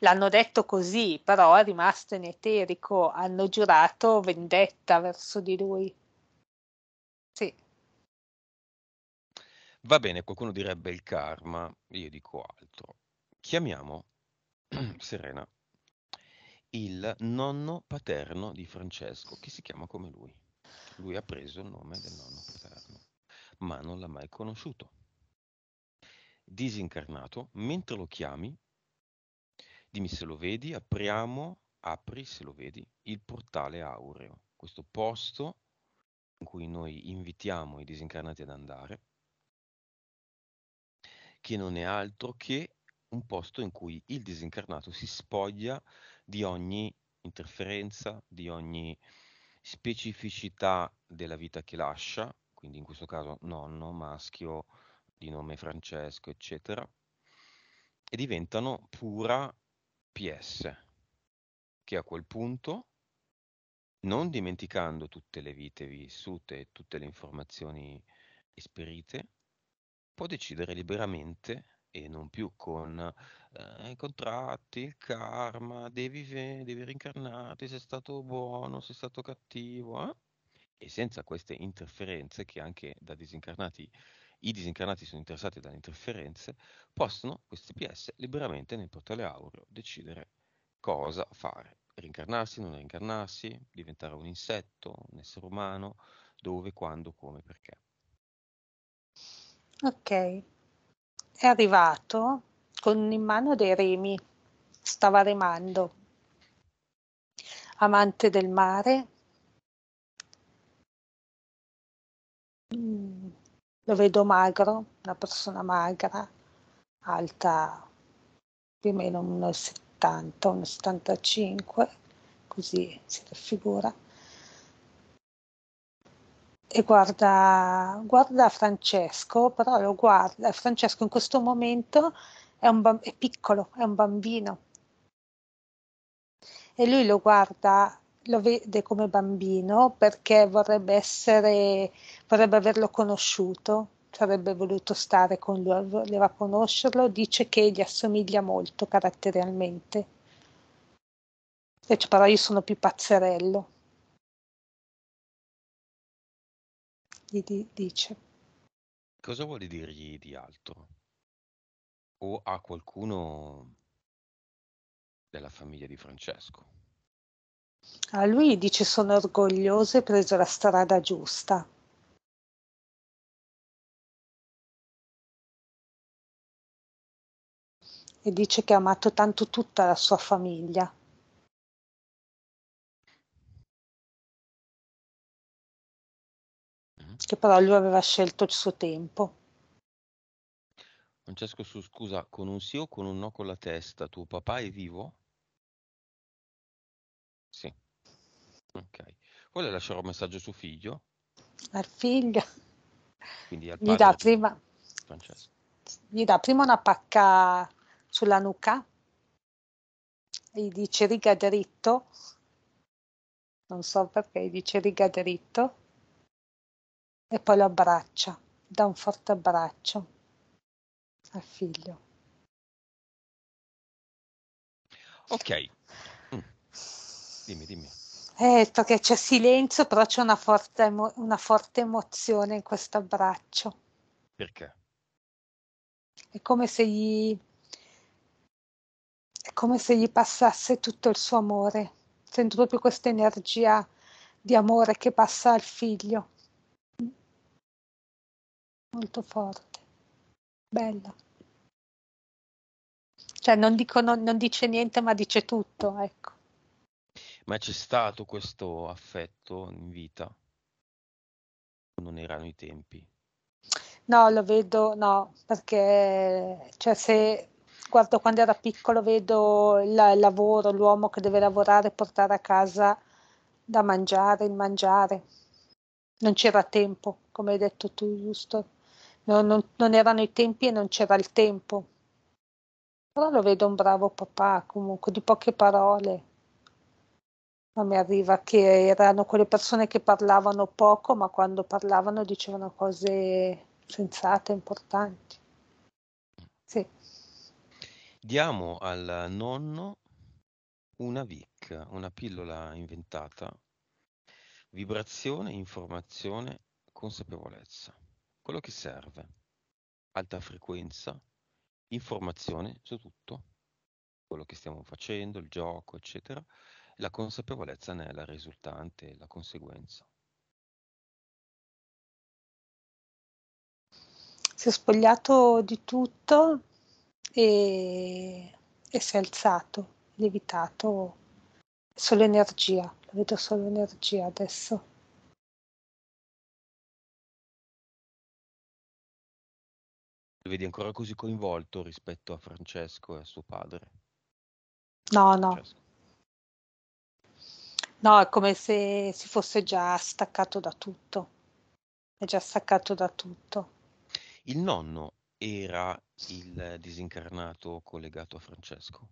l'hanno detto così, però è rimasto in eterico, hanno giurato vendetta verso di lui. Sì. Va bene, qualcuno direbbe il karma, io dico altro. Chiamiamo Serena il nonno paterno di Francesco, che si chiama come lui. Lui ha preso il nome del nonno paterno, ma non l'ha mai conosciuto. Disincarnato, mentre lo chiami, dimmi se lo vedi, apriamo, apri se lo vedi, il portale aureo, questo posto in cui noi invitiamo i disincarnati ad andare, che non è altro che un posto in cui il disincarnato si spoglia di ogni interferenza, di ogni specificità della vita che lascia, quindi in questo caso nonno, maschio, di nome Francesco, eccetera, e diventano pura PS, che a quel punto, non dimenticando tutte le vite vissute e tutte le informazioni esperite, può decidere liberamente e non più con eh, i contratti, il karma, devi, ve- devi rincarnarti, sei stato buono, sei stato cattivo, eh? e senza queste interferenze che anche da disincarnati i disincarnati sono interessati dalle interferenze, possono, questi PS, liberamente nel portale aureo decidere cosa fare, reincarnarsi, non reincarnarsi, diventare un insetto, un essere umano, dove, quando, come, perché. Ok, è arrivato con in mano dei remi, stava remando. Amante del mare, lo vedo magro, una persona magra, alta più o meno 1,70, 1,75, così si raffigura. E guarda, guarda Francesco, però lo guarda, Francesco in questo momento è, un, è piccolo, è un bambino. E lui lo guarda lo vede come bambino perché vorrebbe essere, vorrebbe averlo conosciuto, avrebbe voluto stare con lui, voleva conoscerlo, dice che gli assomiglia molto caratterialmente. Invece cioè, però io sono più pazzerello. Gli dice. Cosa vuole dirgli di altro? O a qualcuno della famiglia di Francesco? A lui dice sono orgoglioso e preso la strada giusta. E dice che ha amato tanto tutta la sua famiglia. Mm-hmm. Che però lui aveva scelto il suo tempo. Francesco, su scusa, con un sì o con un no con la testa, tuo papà è vivo? Ok. Vuole lasciare un messaggio suo figlio? Al figlio. Quindi al gli dà prima, Francesco. Gli dà prima una pacca sulla nuca, gli dice riga dritto, non so perché, gli dice riga dritto, e poi lo abbraccia, dà un forte abbraccio al figlio. Ok. Mm. Dimmi, dimmi. Eh, perché certo c'è silenzio, però c'è una forte, emo- una forte emozione in questo abbraccio. Perché? È come se gli è come se gli passasse tutto il suo amore. Sento proprio questa energia di amore che passa al figlio. Molto forte. Bella. Cioè non, dico, non, non dice niente ma dice tutto, ecco ma c'è stato questo affetto in vita? Non erano i tempi. No, lo vedo, no, perché cioè, se guardo quando era piccolo vedo il, il lavoro, l'uomo che deve lavorare e portare a casa da mangiare, il mangiare. Non c'era tempo, come hai detto tu, giusto? Non, non, non, erano i tempi e non c'era il tempo. Però lo vedo un bravo papà, comunque, di poche parole mi arriva, che erano quelle persone che parlavano poco, ma quando parlavano dicevano cose sensate, importanti. Sì. Diamo al nonno una VIC, una pillola inventata, vibrazione, informazione, consapevolezza. Quello che serve, alta frequenza, informazione su tutto, quello che stiamo facendo, il gioco, eccetera, la consapevolezza ne è la risultante, la conseguenza. Si è spogliato di tutto e, e si è alzato, levitato, solo energia, la vedo solo energia adesso. Lo vedi ancora così coinvolto rispetto a Francesco e a suo padre? No, no, Francesco. No, è come se si fosse già staccato da tutto. È già staccato da tutto. Il nonno era il disincarnato collegato a Francesco.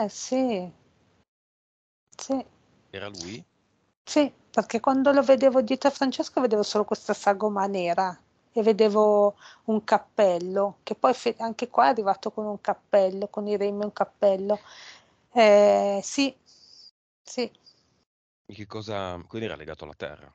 Eh sì. Sì. Era lui? Sì, perché quando lo vedevo dietro a Francesco vedevo solo questa sagoma nera e vedevo un cappello, che poi anche qua è arrivato con un cappello, con i remi un cappello. Eh, sì, sì. Che cosa, quindi era legato alla terra?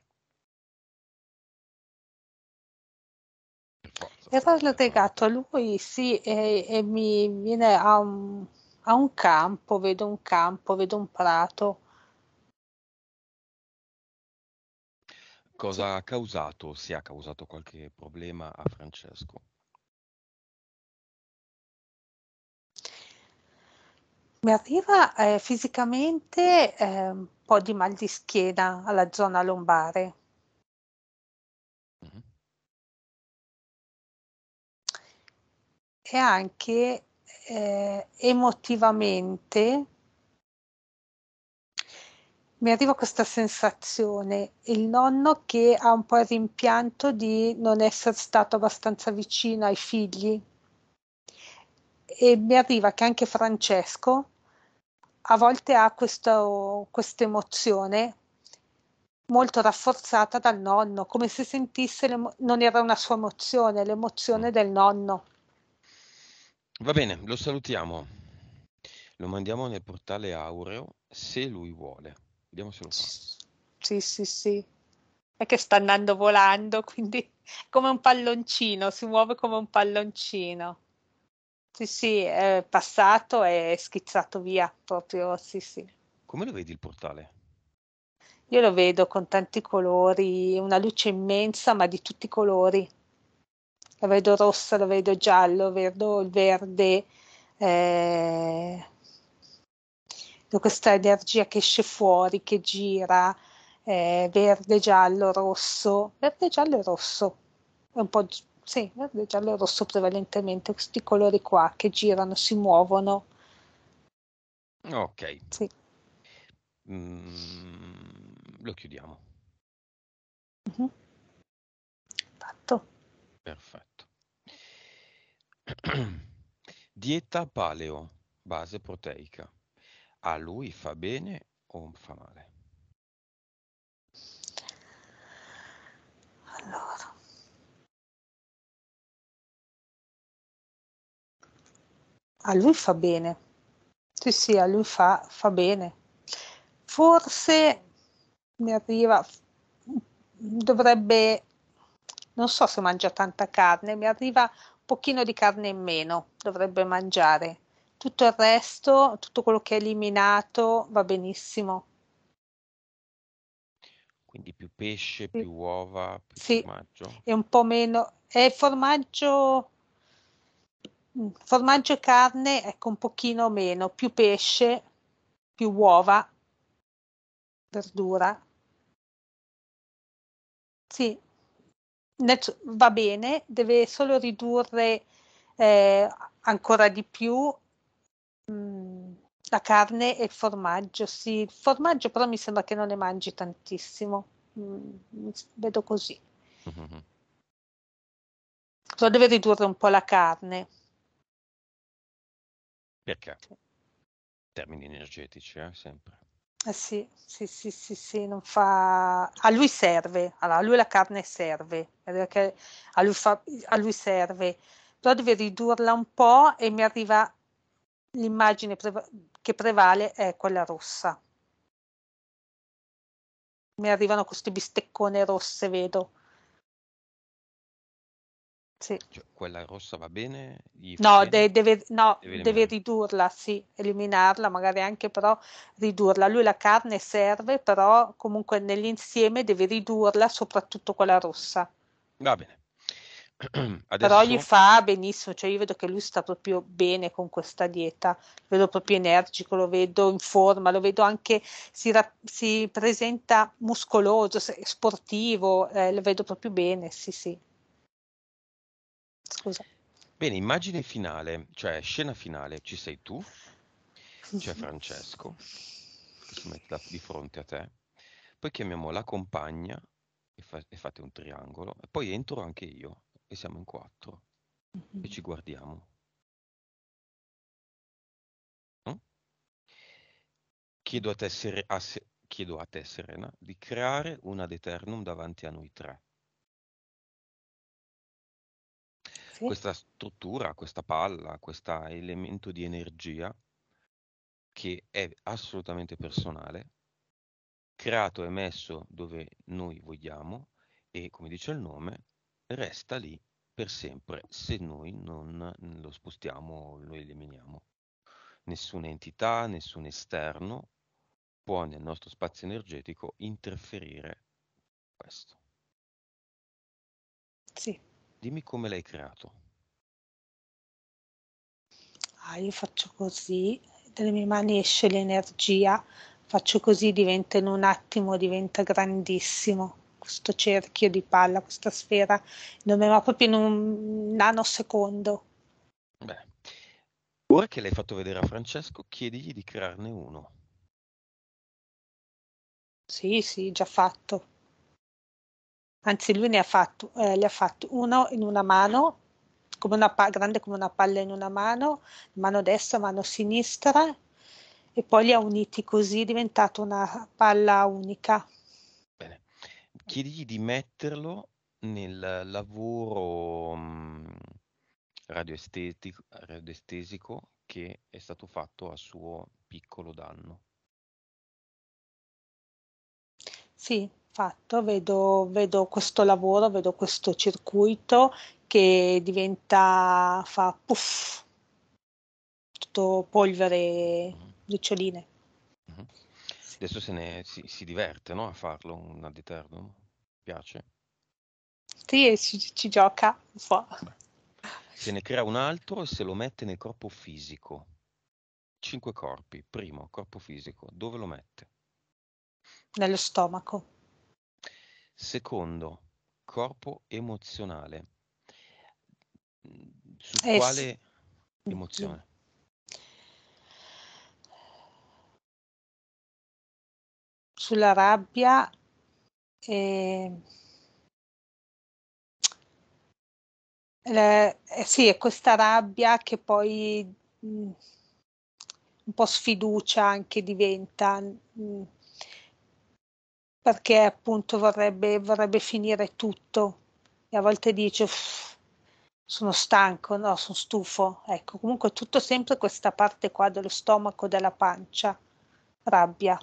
era legato a lui, sì, e, e mi viene a un, a un campo, vedo un campo, vedo un prato Cosa ha causato, se ha causato qualche problema a Francesco? Mi arriva eh, fisicamente eh, un po' di mal di schiena alla zona lombare. Mm-hmm. E anche eh, emotivamente mi arriva questa sensazione, il nonno che ha un po' il rimpianto di non essere stato abbastanza vicino ai figli e mi arriva che anche Francesco a volte ha questa emozione molto rafforzata dal nonno, come se sentisse, non era una sua emozione, l'emozione mm. del nonno. Va bene, lo salutiamo, lo mandiamo nel portale Aureo se lui vuole. Vediamo se lo fa. Sì, sì, sì. È che sta andando volando, quindi come un palloncino, si muove come un palloncino. Sì, sì, è passato e schizzato via proprio, sì, sì. Come lo vedi il portale? Io lo vedo con tanti colori, una luce immensa, ma di tutti i colori. Lo vedo rossa, lo vedo giallo, vedo il verde, eh, questa energia che esce fuori, che gira, eh, verde, giallo, rosso, verde, giallo e rosso, è un po' gi- sì, verde, giallo e rosso prevalentemente, questi colori qua che girano, si muovono. Ok. Sì. Mm, lo chiudiamo. Uh-huh. Fatto. Perfetto. Dieta paleo, base proteica a lui fa bene o fa male? Allora. A lui fa bene. Sì, sì, a lui fa, fa bene. Forse mi arriva, dovrebbe, non so se mangia tanta carne, mi arriva un pochino di carne in meno, dovrebbe mangiare tutto il resto, tutto quello che è eliminato va benissimo. Quindi più pesce, sì. più uova, più sì. formaggio. E un po' meno. E formaggio, formaggio e carne, ecco un pochino meno, più pesce, più uova, verdura. Sì, va bene, deve solo ridurre eh, ancora di più Mm, la carne e il formaggio, sì. Il formaggio però mi sembra che non ne mangi tantissimo. Mhmm, vedo così. mh mm-hmm. mh Però deve ridurre un po' la carne. Perché? Sì. Termini energetici, eh, sempre. Eh sì, sì, sì, sì, sì, non fa a lui serve, allora a lui la carne serve, perché a lui fa a lui serve, però deve ridurla un po' e mi arriva l'immagine preva- che prevale è quella rossa. Mi arrivano queste bisteccone rosse, vedo. Sì. Cioè, quella rossa va bene? No, bene? De- deve, no deve, deve, ridurla, sì, eliminarla, magari anche però ridurla. Lui la carne serve, però comunque nell'insieme deve ridurla, soprattutto quella rossa. Va bene. Adesso... Però gli fa benissimo, cioè io vedo che lui sta proprio bene con questa dieta, lo vedo proprio energico, lo vedo in forma, lo vedo anche, si, ra- si presenta muscoloso, sportivo, eh, lo vedo proprio bene, sì sì. Scusa. Bene, immagine finale, cioè scena finale, ci sei tu, c'è Francesco, che si mette di fronte a te, poi chiamiamo la compagna e, fa- e fate un triangolo, e poi entro anche io e siamo in quattro mm-hmm. e ci guardiamo. Mm? Chiedo, a te, Ser- a se- chiedo a te, Serena, di creare una ad eternum davanti a noi tre. Sì. Questa struttura, questa palla, questo elemento di energia che è assolutamente personale, creato e messo dove noi vogliamo e come dice il nome, resta lì per sempre se noi non lo spostiamo, lo eliminiamo. Nessuna entità, nessun esterno può nel nostro spazio energetico interferire con questo. Sì. Dimmi come l'hai creato. Ah, io faccio così, dalle mie mani esce l'energia, faccio così, diventa in un attimo, diventa grandissimo questo cerchio di palla, questa sfera, non va proprio in un nanosecondo. Beh. Ora che l'hai fatto vedere a Francesco, chiedigli di crearne uno. Sì, sì, già fatto. Anzi, lui ne ha fatto, eh, ha fatto uno in una mano, come una pa- grande come una palla in una mano, mano destra, mano sinistra, e poi li ha uniti così, è diventata una palla unica chiedigli di metterlo nel lavoro mhmm, radioestetico, radioestesico che è stato fatto a suo piccolo danno. Sì, fatto, vedo, vedo questo lavoro, vedo questo circuito che diventa, fa puff, tutto polvere, mm luccioline. Mm-hmm. Adesso se ne, si, si diverte no, a farlo un ad eternum. Piace. Sì, ci, ci gioca un po'. Se ne crea un altro e se lo mette nel corpo fisico. Cinque corpi. Primo, corpo fisico. Dove lo mette? Nello stomaco. Secondo, corpo emozionale. Su es... Eh, quale emozione? sulla rabbia ehm, e... Eh, sì, è questa rabbia che poi mh, mm, un po' sfiducia anche diventa, mh, mm, perché appunto vorrebbe, vorrebbe, finire tutto e a volte dice sono stanco, no, sono stufo. Ecco, comunque tutto sempre questa parte qua dello stomaco, della pancia. Rabbia.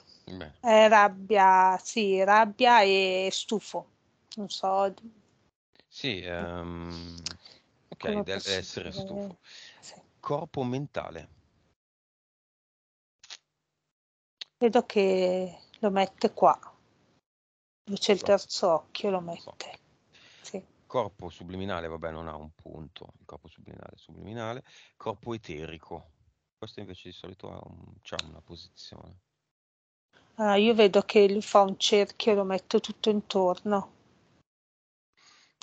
Eh, rabbia, sì, rabbia e stufo. Non so. Sì, um, ok, deve essere stufo. Sì. Corpo mentale. Vedo che lo mette qua. Dove C'è il terzo occhio, lo mette. Sì. Corpo subliminale, vabbè, non ha un punto. Il corpo subliminale, subliminale. Corpo eterico. Questo invece di solito ha un, una posizione. Uh, io vedo che lui fa un cerchio e lo mette tutto intorno.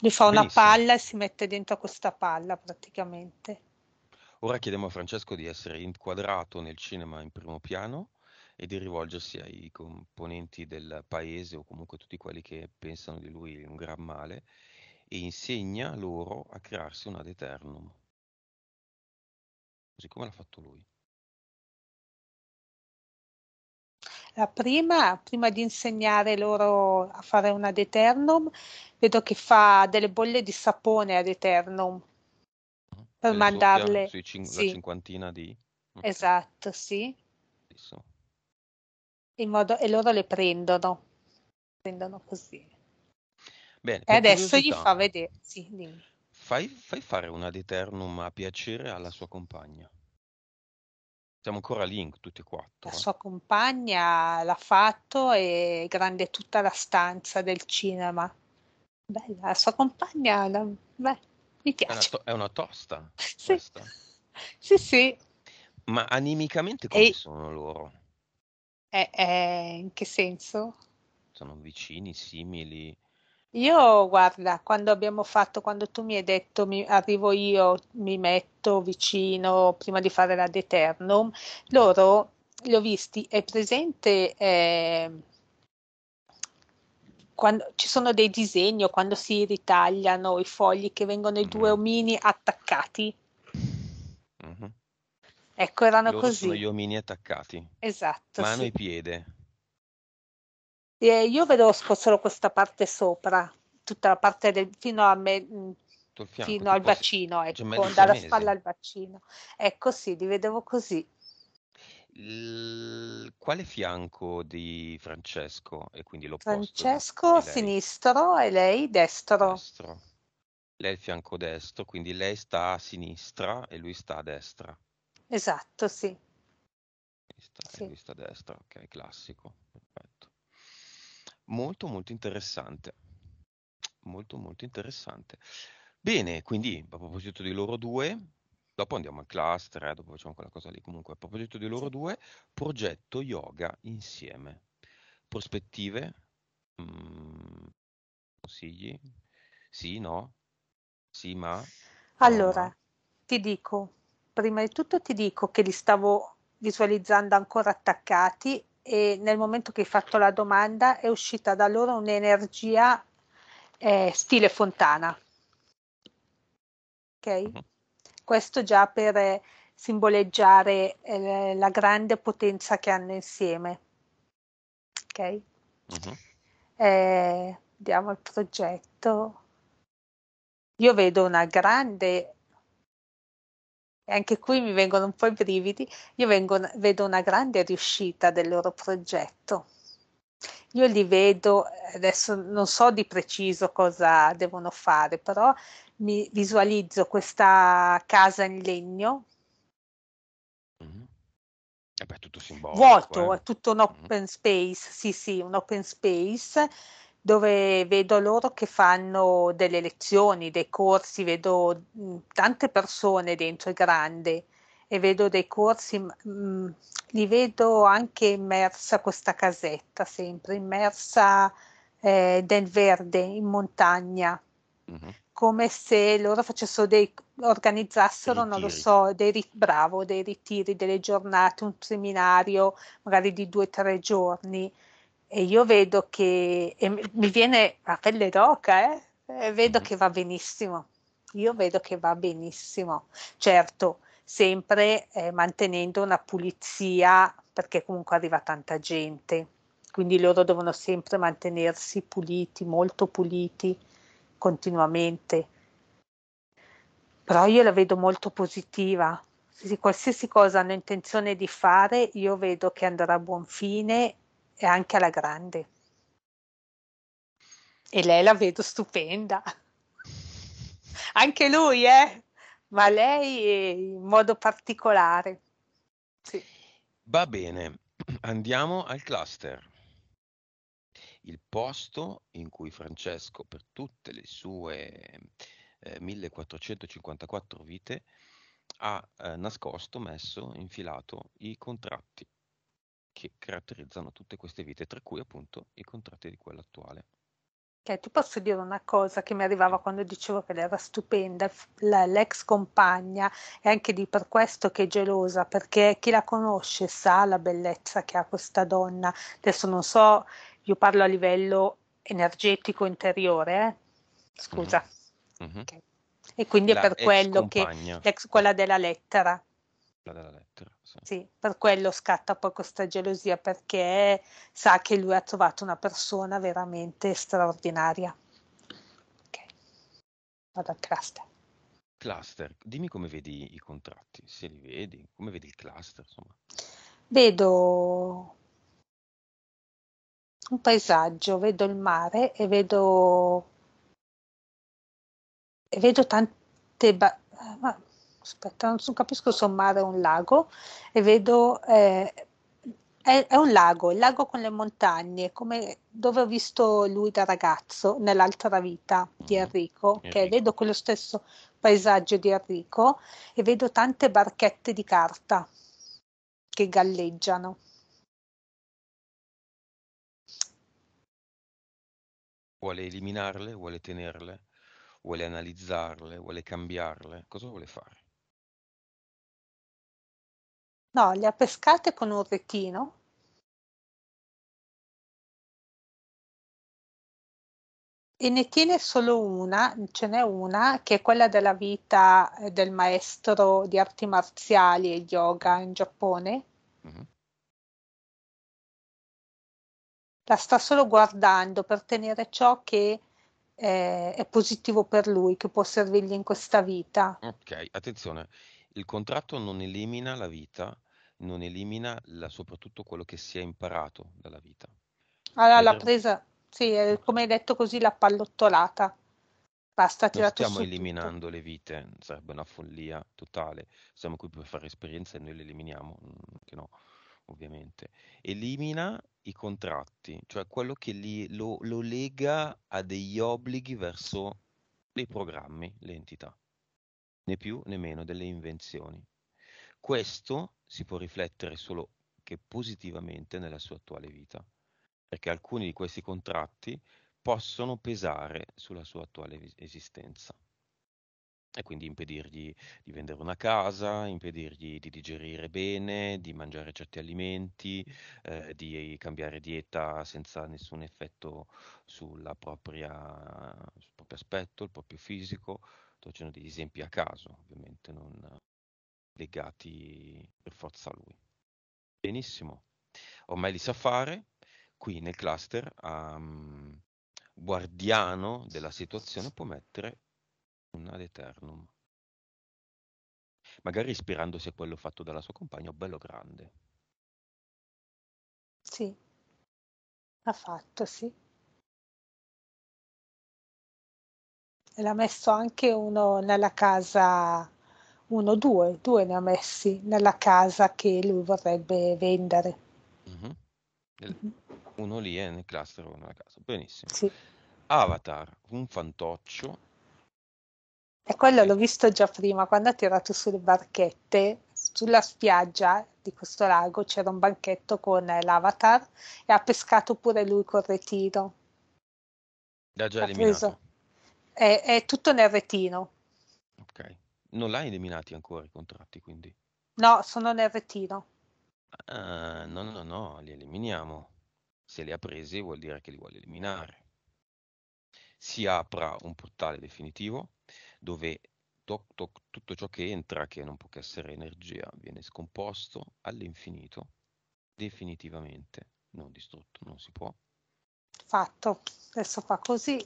Lui fa una Benissimo. palla e si mette dentro questa palla praticamente. Ora chiediamo a Francesco di essere inquadrato nel cinema in primo piano e di rivolgersi ai componenti del paese o comunque tutti quelli che pensano di lui un gran male e insegna loro a crearsi un ad eternum. Così come l'ha fatto lui. La prima, prima di insegnare loro a fare una deternum, vedo che fa delle bolle di sapone ad eternum per Le mandarle cin- sì. la cinquantina di okay. esatto, sì. Modo, e loro le prendono, prendono così. Bene, e adesso gli fa vedere. Sì, fai, fai, fare una deternum a piacere alla sua compagna siamo ancora lì tutti e quattro. La eh. sua compagna l'ha fatto e grande tutta la stanza del cinema. Bella, la sua compagna, la, beh, mi piace. È una, to- è una tosta. sì. sì, sì. Ma animicamente come e... sono loro? Eh, eh, in che senso? Sono vicini, simili. Io, guarda, quando abbiamo fatto, quando tu mi hai detto mi, arrivo io, mi metto vicino prima di fare la Deternum, loro li ho visti, è presente eh, quando ci sono dei disegni o quando si ritagliano i fogli che vengono i due mm. omini attaccati. Mm-hmm. Ecco, erano loro così. Sono gli omini attaccati. Esatto. Mano sì. e piede. Eh, io vedo solo questa parte sopra, tutta la parte del, fino, a me, mm, fianco, fino al bacino, ecco, dalla spalla al bacino. Ecco sì, li vedevo così. Il, quale fianco di Francesco e quindi l'opposto? Francesco sinistro e lei destro. destro. Lei è il fianco destro, quindi lei sta a sinistra e lui sta a destra. Esatto, sì. Sta, sì. Lui sta a destra, ok, classico molto molto interessante. Molto molto interessante. Bene, quindi a proposito di loro due, dopo andiamo al cluster, eh, dopo facciamo quella cosa lì, comunque a proposito di loro due, progetto yoga insieme. Prospettive? Mm, consigli? Sì, no? Sì, ma... Allora, no. ti dico, prima di tutto ti dico che li stavo visualizzando ancora attaccati e nel momento che hai fatto la domanda è uscita da loro un'energia eh, stile fontana. Ok? Mhm. Questo già per eh, simboleggiare eh, la grande potenza che hanno insieme. Ok? Uh-huh. vediamo il progetto. Io vedo una grande e anche qui mi vengono un po' i brividi, io vengo, vedo una grande riuscita del loro progetto. Io li vedo, adesso non so di preciso cosa devono fare, però mi visualizzo questa casa in legno. Mm-hmm. Eh beh, tutto simbolico, Vuoto, eh. è tutto un mm-hmm. open mm-hmm. space, sì sì, un open space dove vedo loro che fanno delle lezioni, dei corsi, vedo mm, tante persone dentro il grande e vedo dei corsi, mh, mm, li vedo anche immersa questa casetta, sempre immersa eh, nel verde, in montagna, mm-hmm. come se loro facessero dei, organizzassero, dei non lo so, dei, bravo, dei ritiri, delle giornate, un seminario magari di due o tre giorni e io vedo che mi viene la pelle d'oca, eh? vedo mhm. che va benissimo. Io vedo che va benissimo. Certo, sempre eh, mantenendo una pulizia perché comunque arriva tanta gente, quindi loro devono sempre mantenersi puliti, molto puliti continuamente. Però io la vedo molto positiva. Se Qualsiasi cosa hanno intenzione di fare, io vedo che andrà a buon fine e anche alla grande. E lei la vedo stupenda. Anche lui, eh? Ma lei in modo particolare. Sì. Va bene, andiamo al cluster. Il posto in cui Francesco, per tutte le sue eh, 1454 vite, ha eh, nascosto, messo, infilato i contratti che caratterizzano tutte queste vite, tra cui appunto i contratti di quella attuale. Ok, ti posso dire una cosa che mi arrivava quando dicevo che lei era stupenda, l'ex compagna, e anche di per questo che è gelosa, perché chi la conosce sa la bellezza che ha questa donna. Adesso non so, io parlo a livello energetico interiore, eh? scusa. Mm-hmm. mm-hmm. Okay. E quindi la è per quello compagna. che l'ex, quella della lettera della lettera. Sì. sì. per quello scatta poi questa gelosia perché sa che lui ha trovato una persona veramente straordinaria. Ok, vado al cluster. Cluster, dimmi come vedi i contratti, se li vedi, come vedi il cluster, insomma. Vedo un paesaggio, vedo il mare e vedo e vedo tante ba- aspetta, non so, capisco se un un lago, e vedo, eh, è, è, un lago, il lago con le montagne, come dove ho visto lui da ragazzo nell'altra vita di mm-hmm. Enrico, mm che Enrico. vedo quello stesso paesaggio di Enrico e vedo tante barchette di carta che galleggiano. Vuole eliminarle, vuole tenerle? vuole analizzarle, vuole cambiarle, cosa vuole fare? No, le ha pescate con un retino. E ne tiene solo una, ce n'è una, che è quella della vita eh, del maestro di arti marziali e yoga in Giappone. Mm-hmm. La sta solo guardando per tenere ciò che eh, è positivo per lui, che può servirgli in questa vita. Ok, attenzione, il contratto non elimina la vita, non elimina la, soprattutto quello che si è imparato dalla vita. Allora la presa, sì, come hai detto così, la pallottolata. Basta, non stiamo eliminando tutto. le vite, sarebbe una follia totale. Siamo qui per fare esperienza e noi le eliminiamo, mm, che no, ovviamente. Elimina i contratti, cioè quello che li, lo, lo lega a degli obblighi verso dei programmi, le entità, né più né meno delle invenzioni. Questo si può riflettere solo che positivamente nella sua attuale vita, perché alcuni di questi contratti possono pesare sulla sua attuale esistenza e quindi impedirgli di vendere una casa, impedirgli di digerire bene, di mangiare certi alimenti, eh, di cambiare dieta senza nessun effetto sulla propria, sul proprio aspetto, il proprio fisico. Sto facendo degli esempi a caso, ovviamente non, legati per forza a lui. Benissimo, ormai li sa fare, qui nel cluster um, guardiano della situazione può mettere un ad eternum, magari ispirandosi a quello fatto dalla sua compagna, bello grande. Sì, ha fatto, sì. l'ha messo anche uno nella casa uno, due, due ne ha messi nella casa che lui vorrebbe vendere. Mm-hmm. Uno lì è eh, nel cluster, uno nella casa. Benissimo. Sì. Avatar, un fantoccio. E quello l'ho visto già prima, quando ha tirato sulle barchette, sulla spiaggia di questo lago c'era un banchetto con eh, l'avatar e ha pescato pure lui col retino. L'ha già ha eliminato. È, è tutto nel retino. Ok non l'hai eliminati ancora i contratti, quindi? No, sono nel retiro. Uh, ah, no, no, no, li eliminiamo. Se li ha presi vuol dire che li vuole eliminare. Si apra un portale definitivo dove to- to- tutto ciò che entra, che non può che essere energia, viene scomposto all'infinito, definitivamente, non distrutto, non si può. Fatto, adesso fa così.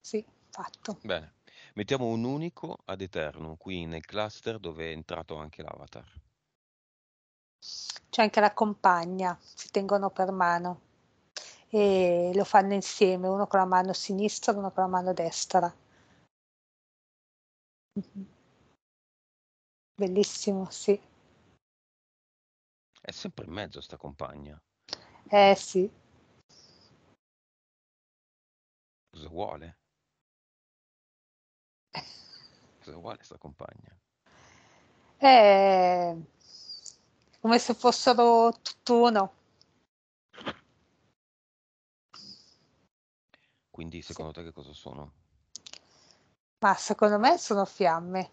Sì, fatto. Bene. Mettiamo un unico ad eterno qui nel cluster dove è entrato anche l'avatar. C'è anche la compagna, si tengono per mano e lo fanno insieme, uno con la mano sinistra, uno con la mano destra. Mm-hmm. Bellissimo, sì. È sempre in mezzo sta compagna. Eh sì. Cosa vuole? Cosa vuole sta compagna? Eh, come se fossero tutt'uno. Quindi secondo te che cosa sono? Ma secondo me sono fiamme.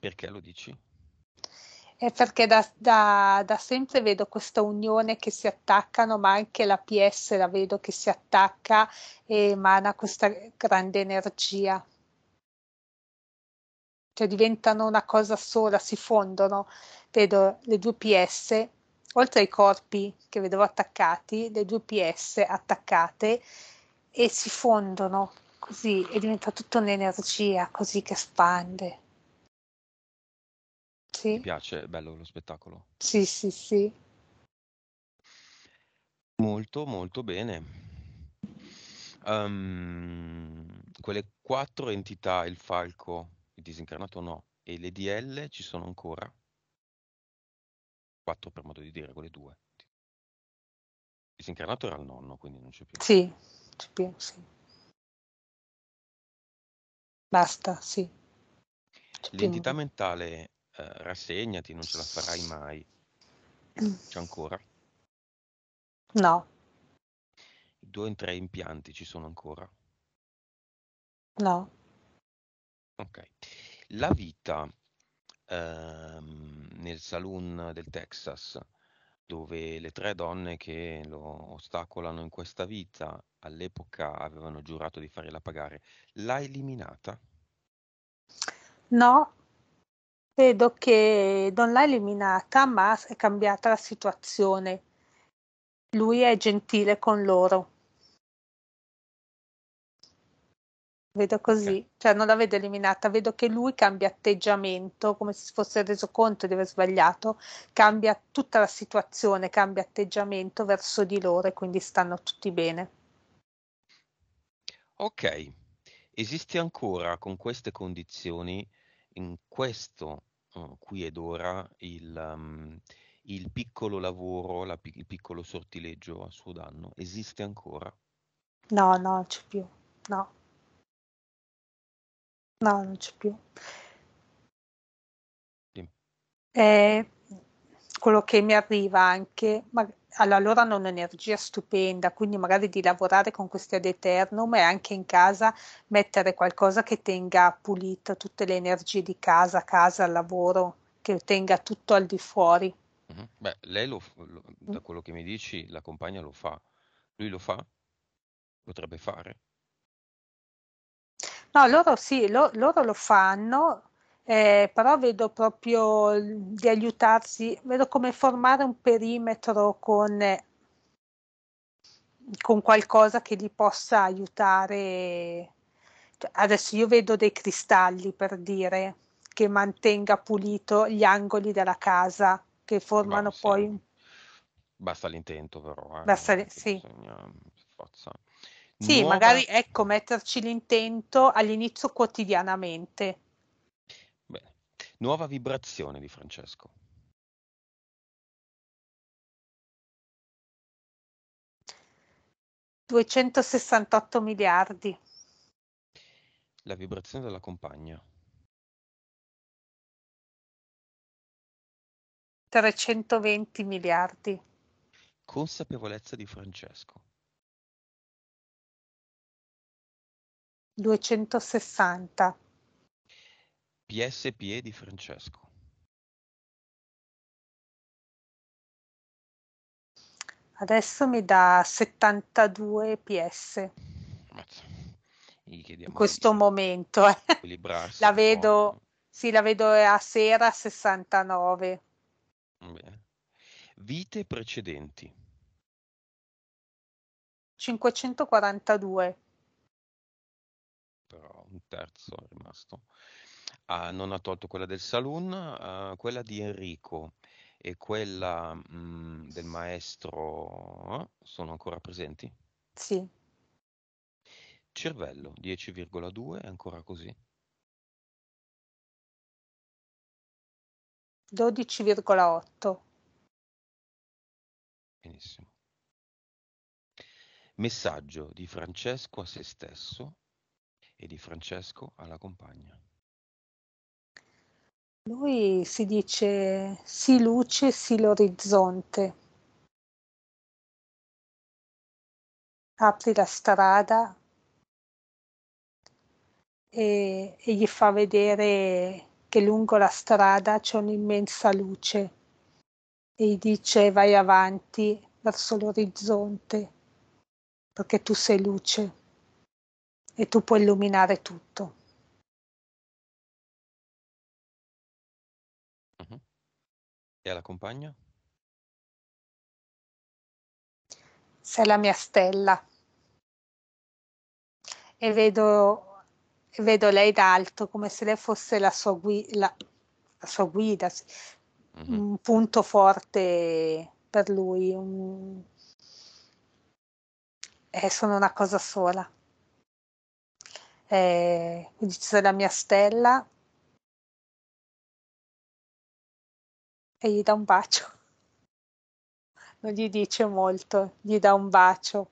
Perché lo dici? È perché da, da, da, sempre vedo questa unione che si attaccano, ma anche la PS la vedo che si attacca e emana questa grande energia. Cioè diventano una cosa sola, si fondono. Vedo le due PS, oltre ai corpi che vedevo attaccati, le due PS attaccate e si fondono così e diventa tutta un'energia così che spande. Sì. Ti piace? Bello lo spettacolo. Sì, sì, sì. Molto, molto bene. Um, quelle quattro entità, il falco, il disincarnato no, e le DL ci sono ancora? Quattro per modo di dire, quelle due. Il disincarnato era il nonno, quindi non c'è più. Sì, c'è più, sì. Basta, sì. L'entità più. mentale eh, rassegnati, non ce la farai mai. C'è ancora? No. Due o tre impianti ci sono ancora? No. Ok. La vita ehm, nel saloon del Texas, dove le tre donne che lo ostacolano in questa vita all'epoca avevano giurato di fargliela pagare, l'ha eliminata? No, vedo che non l'ha eliminata, ma è cambiata la situazione. Lui è gentile con loro. Vedo così, okay. cioè non la vedo eliminata, vedo che lui cambia atteggiamento, come se si fosse reso conto di aver sbagliato, cambia tutta la situazione, cambia atteggiamento verso di loro e quindi stanno tutti bene. Ok, esiste ancora con queste condizioni in questo uh, qui ed ora il, um, il piccolo lavoro, la, il piccolo sortileggio a suo danno esiste ancora? No, no, non c'è più, no. No, non c'è più. Sì. Eh, quello che mi arriva anche, ma alla loro hanno un'energia stupenda, quindi magari di lavorare con questi ad eternum e anche in casa mettere qualcosa che tenga pulito tutte le energie di casa, casa, lavoro, che tenga tutto al di fuori. Mm-hmm. Beh, lei lo, lo, da mm. quello che mi dici, la compagna lo fa. Lui lo fa? Potrebbe fare? No, loro sì, lo, loro lo fanno, eh, però vedo proprio di aiutarsi, vedo come formare un perimetro con, con qualcosa che li possa aiutare. Cioè, adesso io vedo dei cristalli per dire che mantenga pulito gli angoli della casa che formano Beh, sì. poi Basta l'intento, però. Eh. Basta, l- sì. Forza. Sì, Nuova... magari ecco metterci l'intento all'inizio quotidianamente. Nuova vibrazione di Francesco. Duecentosessantotto miliardi. La vibrazione della compagna. 320 miliardi. Consapevolezza di Francesco. 260. PSPE di Francesco. Adesso mi dà 72 PS. Ammazza. In questo momento. Eh. La vedo, sì, la vedo eh, a sera 69. Bene. Vite precedenti. 542. Però un terzo è rimasto. Ah, non ha tolto quella del Saloon, ah, quella di Enrico e quella mh, mm, del maestro eh? sono ancora presenti? Sì. Cervello 10,2 è ancora così. 12,8. Benissimo. Messaggio di Francesco a se stesso e di Francesco alla compagna. Lui si dice si luce, si l'orizzonte. Apri la strada e, e gli fa vedere che lungo la strada c'è un'immensa luce e gli dice vai avanti verso l'orizzonte perché tu sei luce e tu puoi illuminare tutto. la compagna? Sei la mia stella. E vedo, vedo lei d'alto come se lei fosse la sua, gui- la, la sua guida, mm-hmm. un punto forte per lui. Un... Eh, sono una cosa sola. Eh, quindi c'è la mia stella e gli dà un bacio. Non gli dice molto, gli dà un bacio.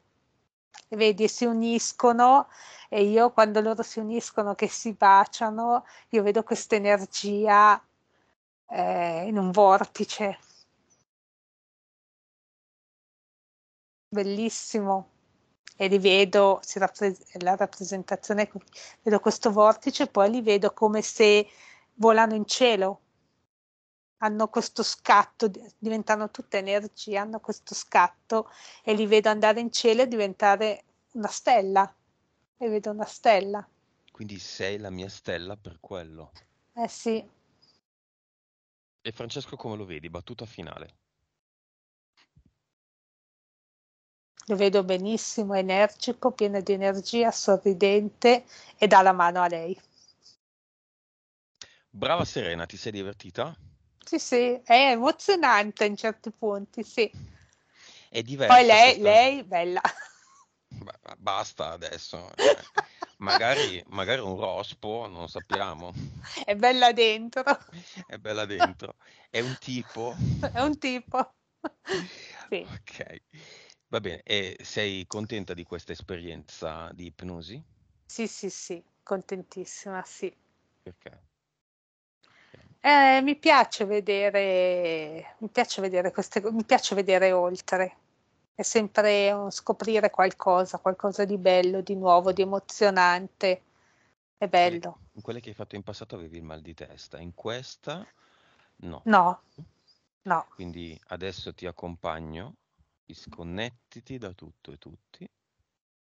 E vedi, si uniscono e io quando loro si uniscono, che si baciano, io vedo questa energia eh, in un vortice. Bellissimo. E li vedo, rappres- la rappresentazione, vedo questo vortice, poi li vedo come se volano in cielo, hanno questo scatto, diventano tutte energie, hanno questo scatto e li vedo andare in cielo e diventare una stella. E vedo una stella. Quindi sei la mia stella per quello. Eh sì. E Francesco come lo vedi? Battuta finale. Lo vedo benissimo, energico, pieno di energia, sorridente e dà la mano a lei. Brava Serena, ti sei divertita? Sì, sì, è eh, emozionante in certi punti, sì. È diverso. Poi lei, sotto... lei bella. Ba- basta adesso. Cioè, magari, magari un rospo, non sappiamo. È bella dentro. È bella dentro. È un tipo. È un tipo. Sì. Ok. Va bene, e sei contenta di questa esperienza di ipnosi? Sì, sì, sì, contentissima, sì. Perché? Eh, mi piace vedere, mi piace vedere queste, mi piace vedere oltre. È sempre un scoprire qualcosa, qualcosa di bello, di nuovo, di emozionante. È bello. In quelle che hai fatto in passato avevi il mal di testa, in questa no. No. No. Quindi adesso ti accompagno, sconnettiti da tutto e tutti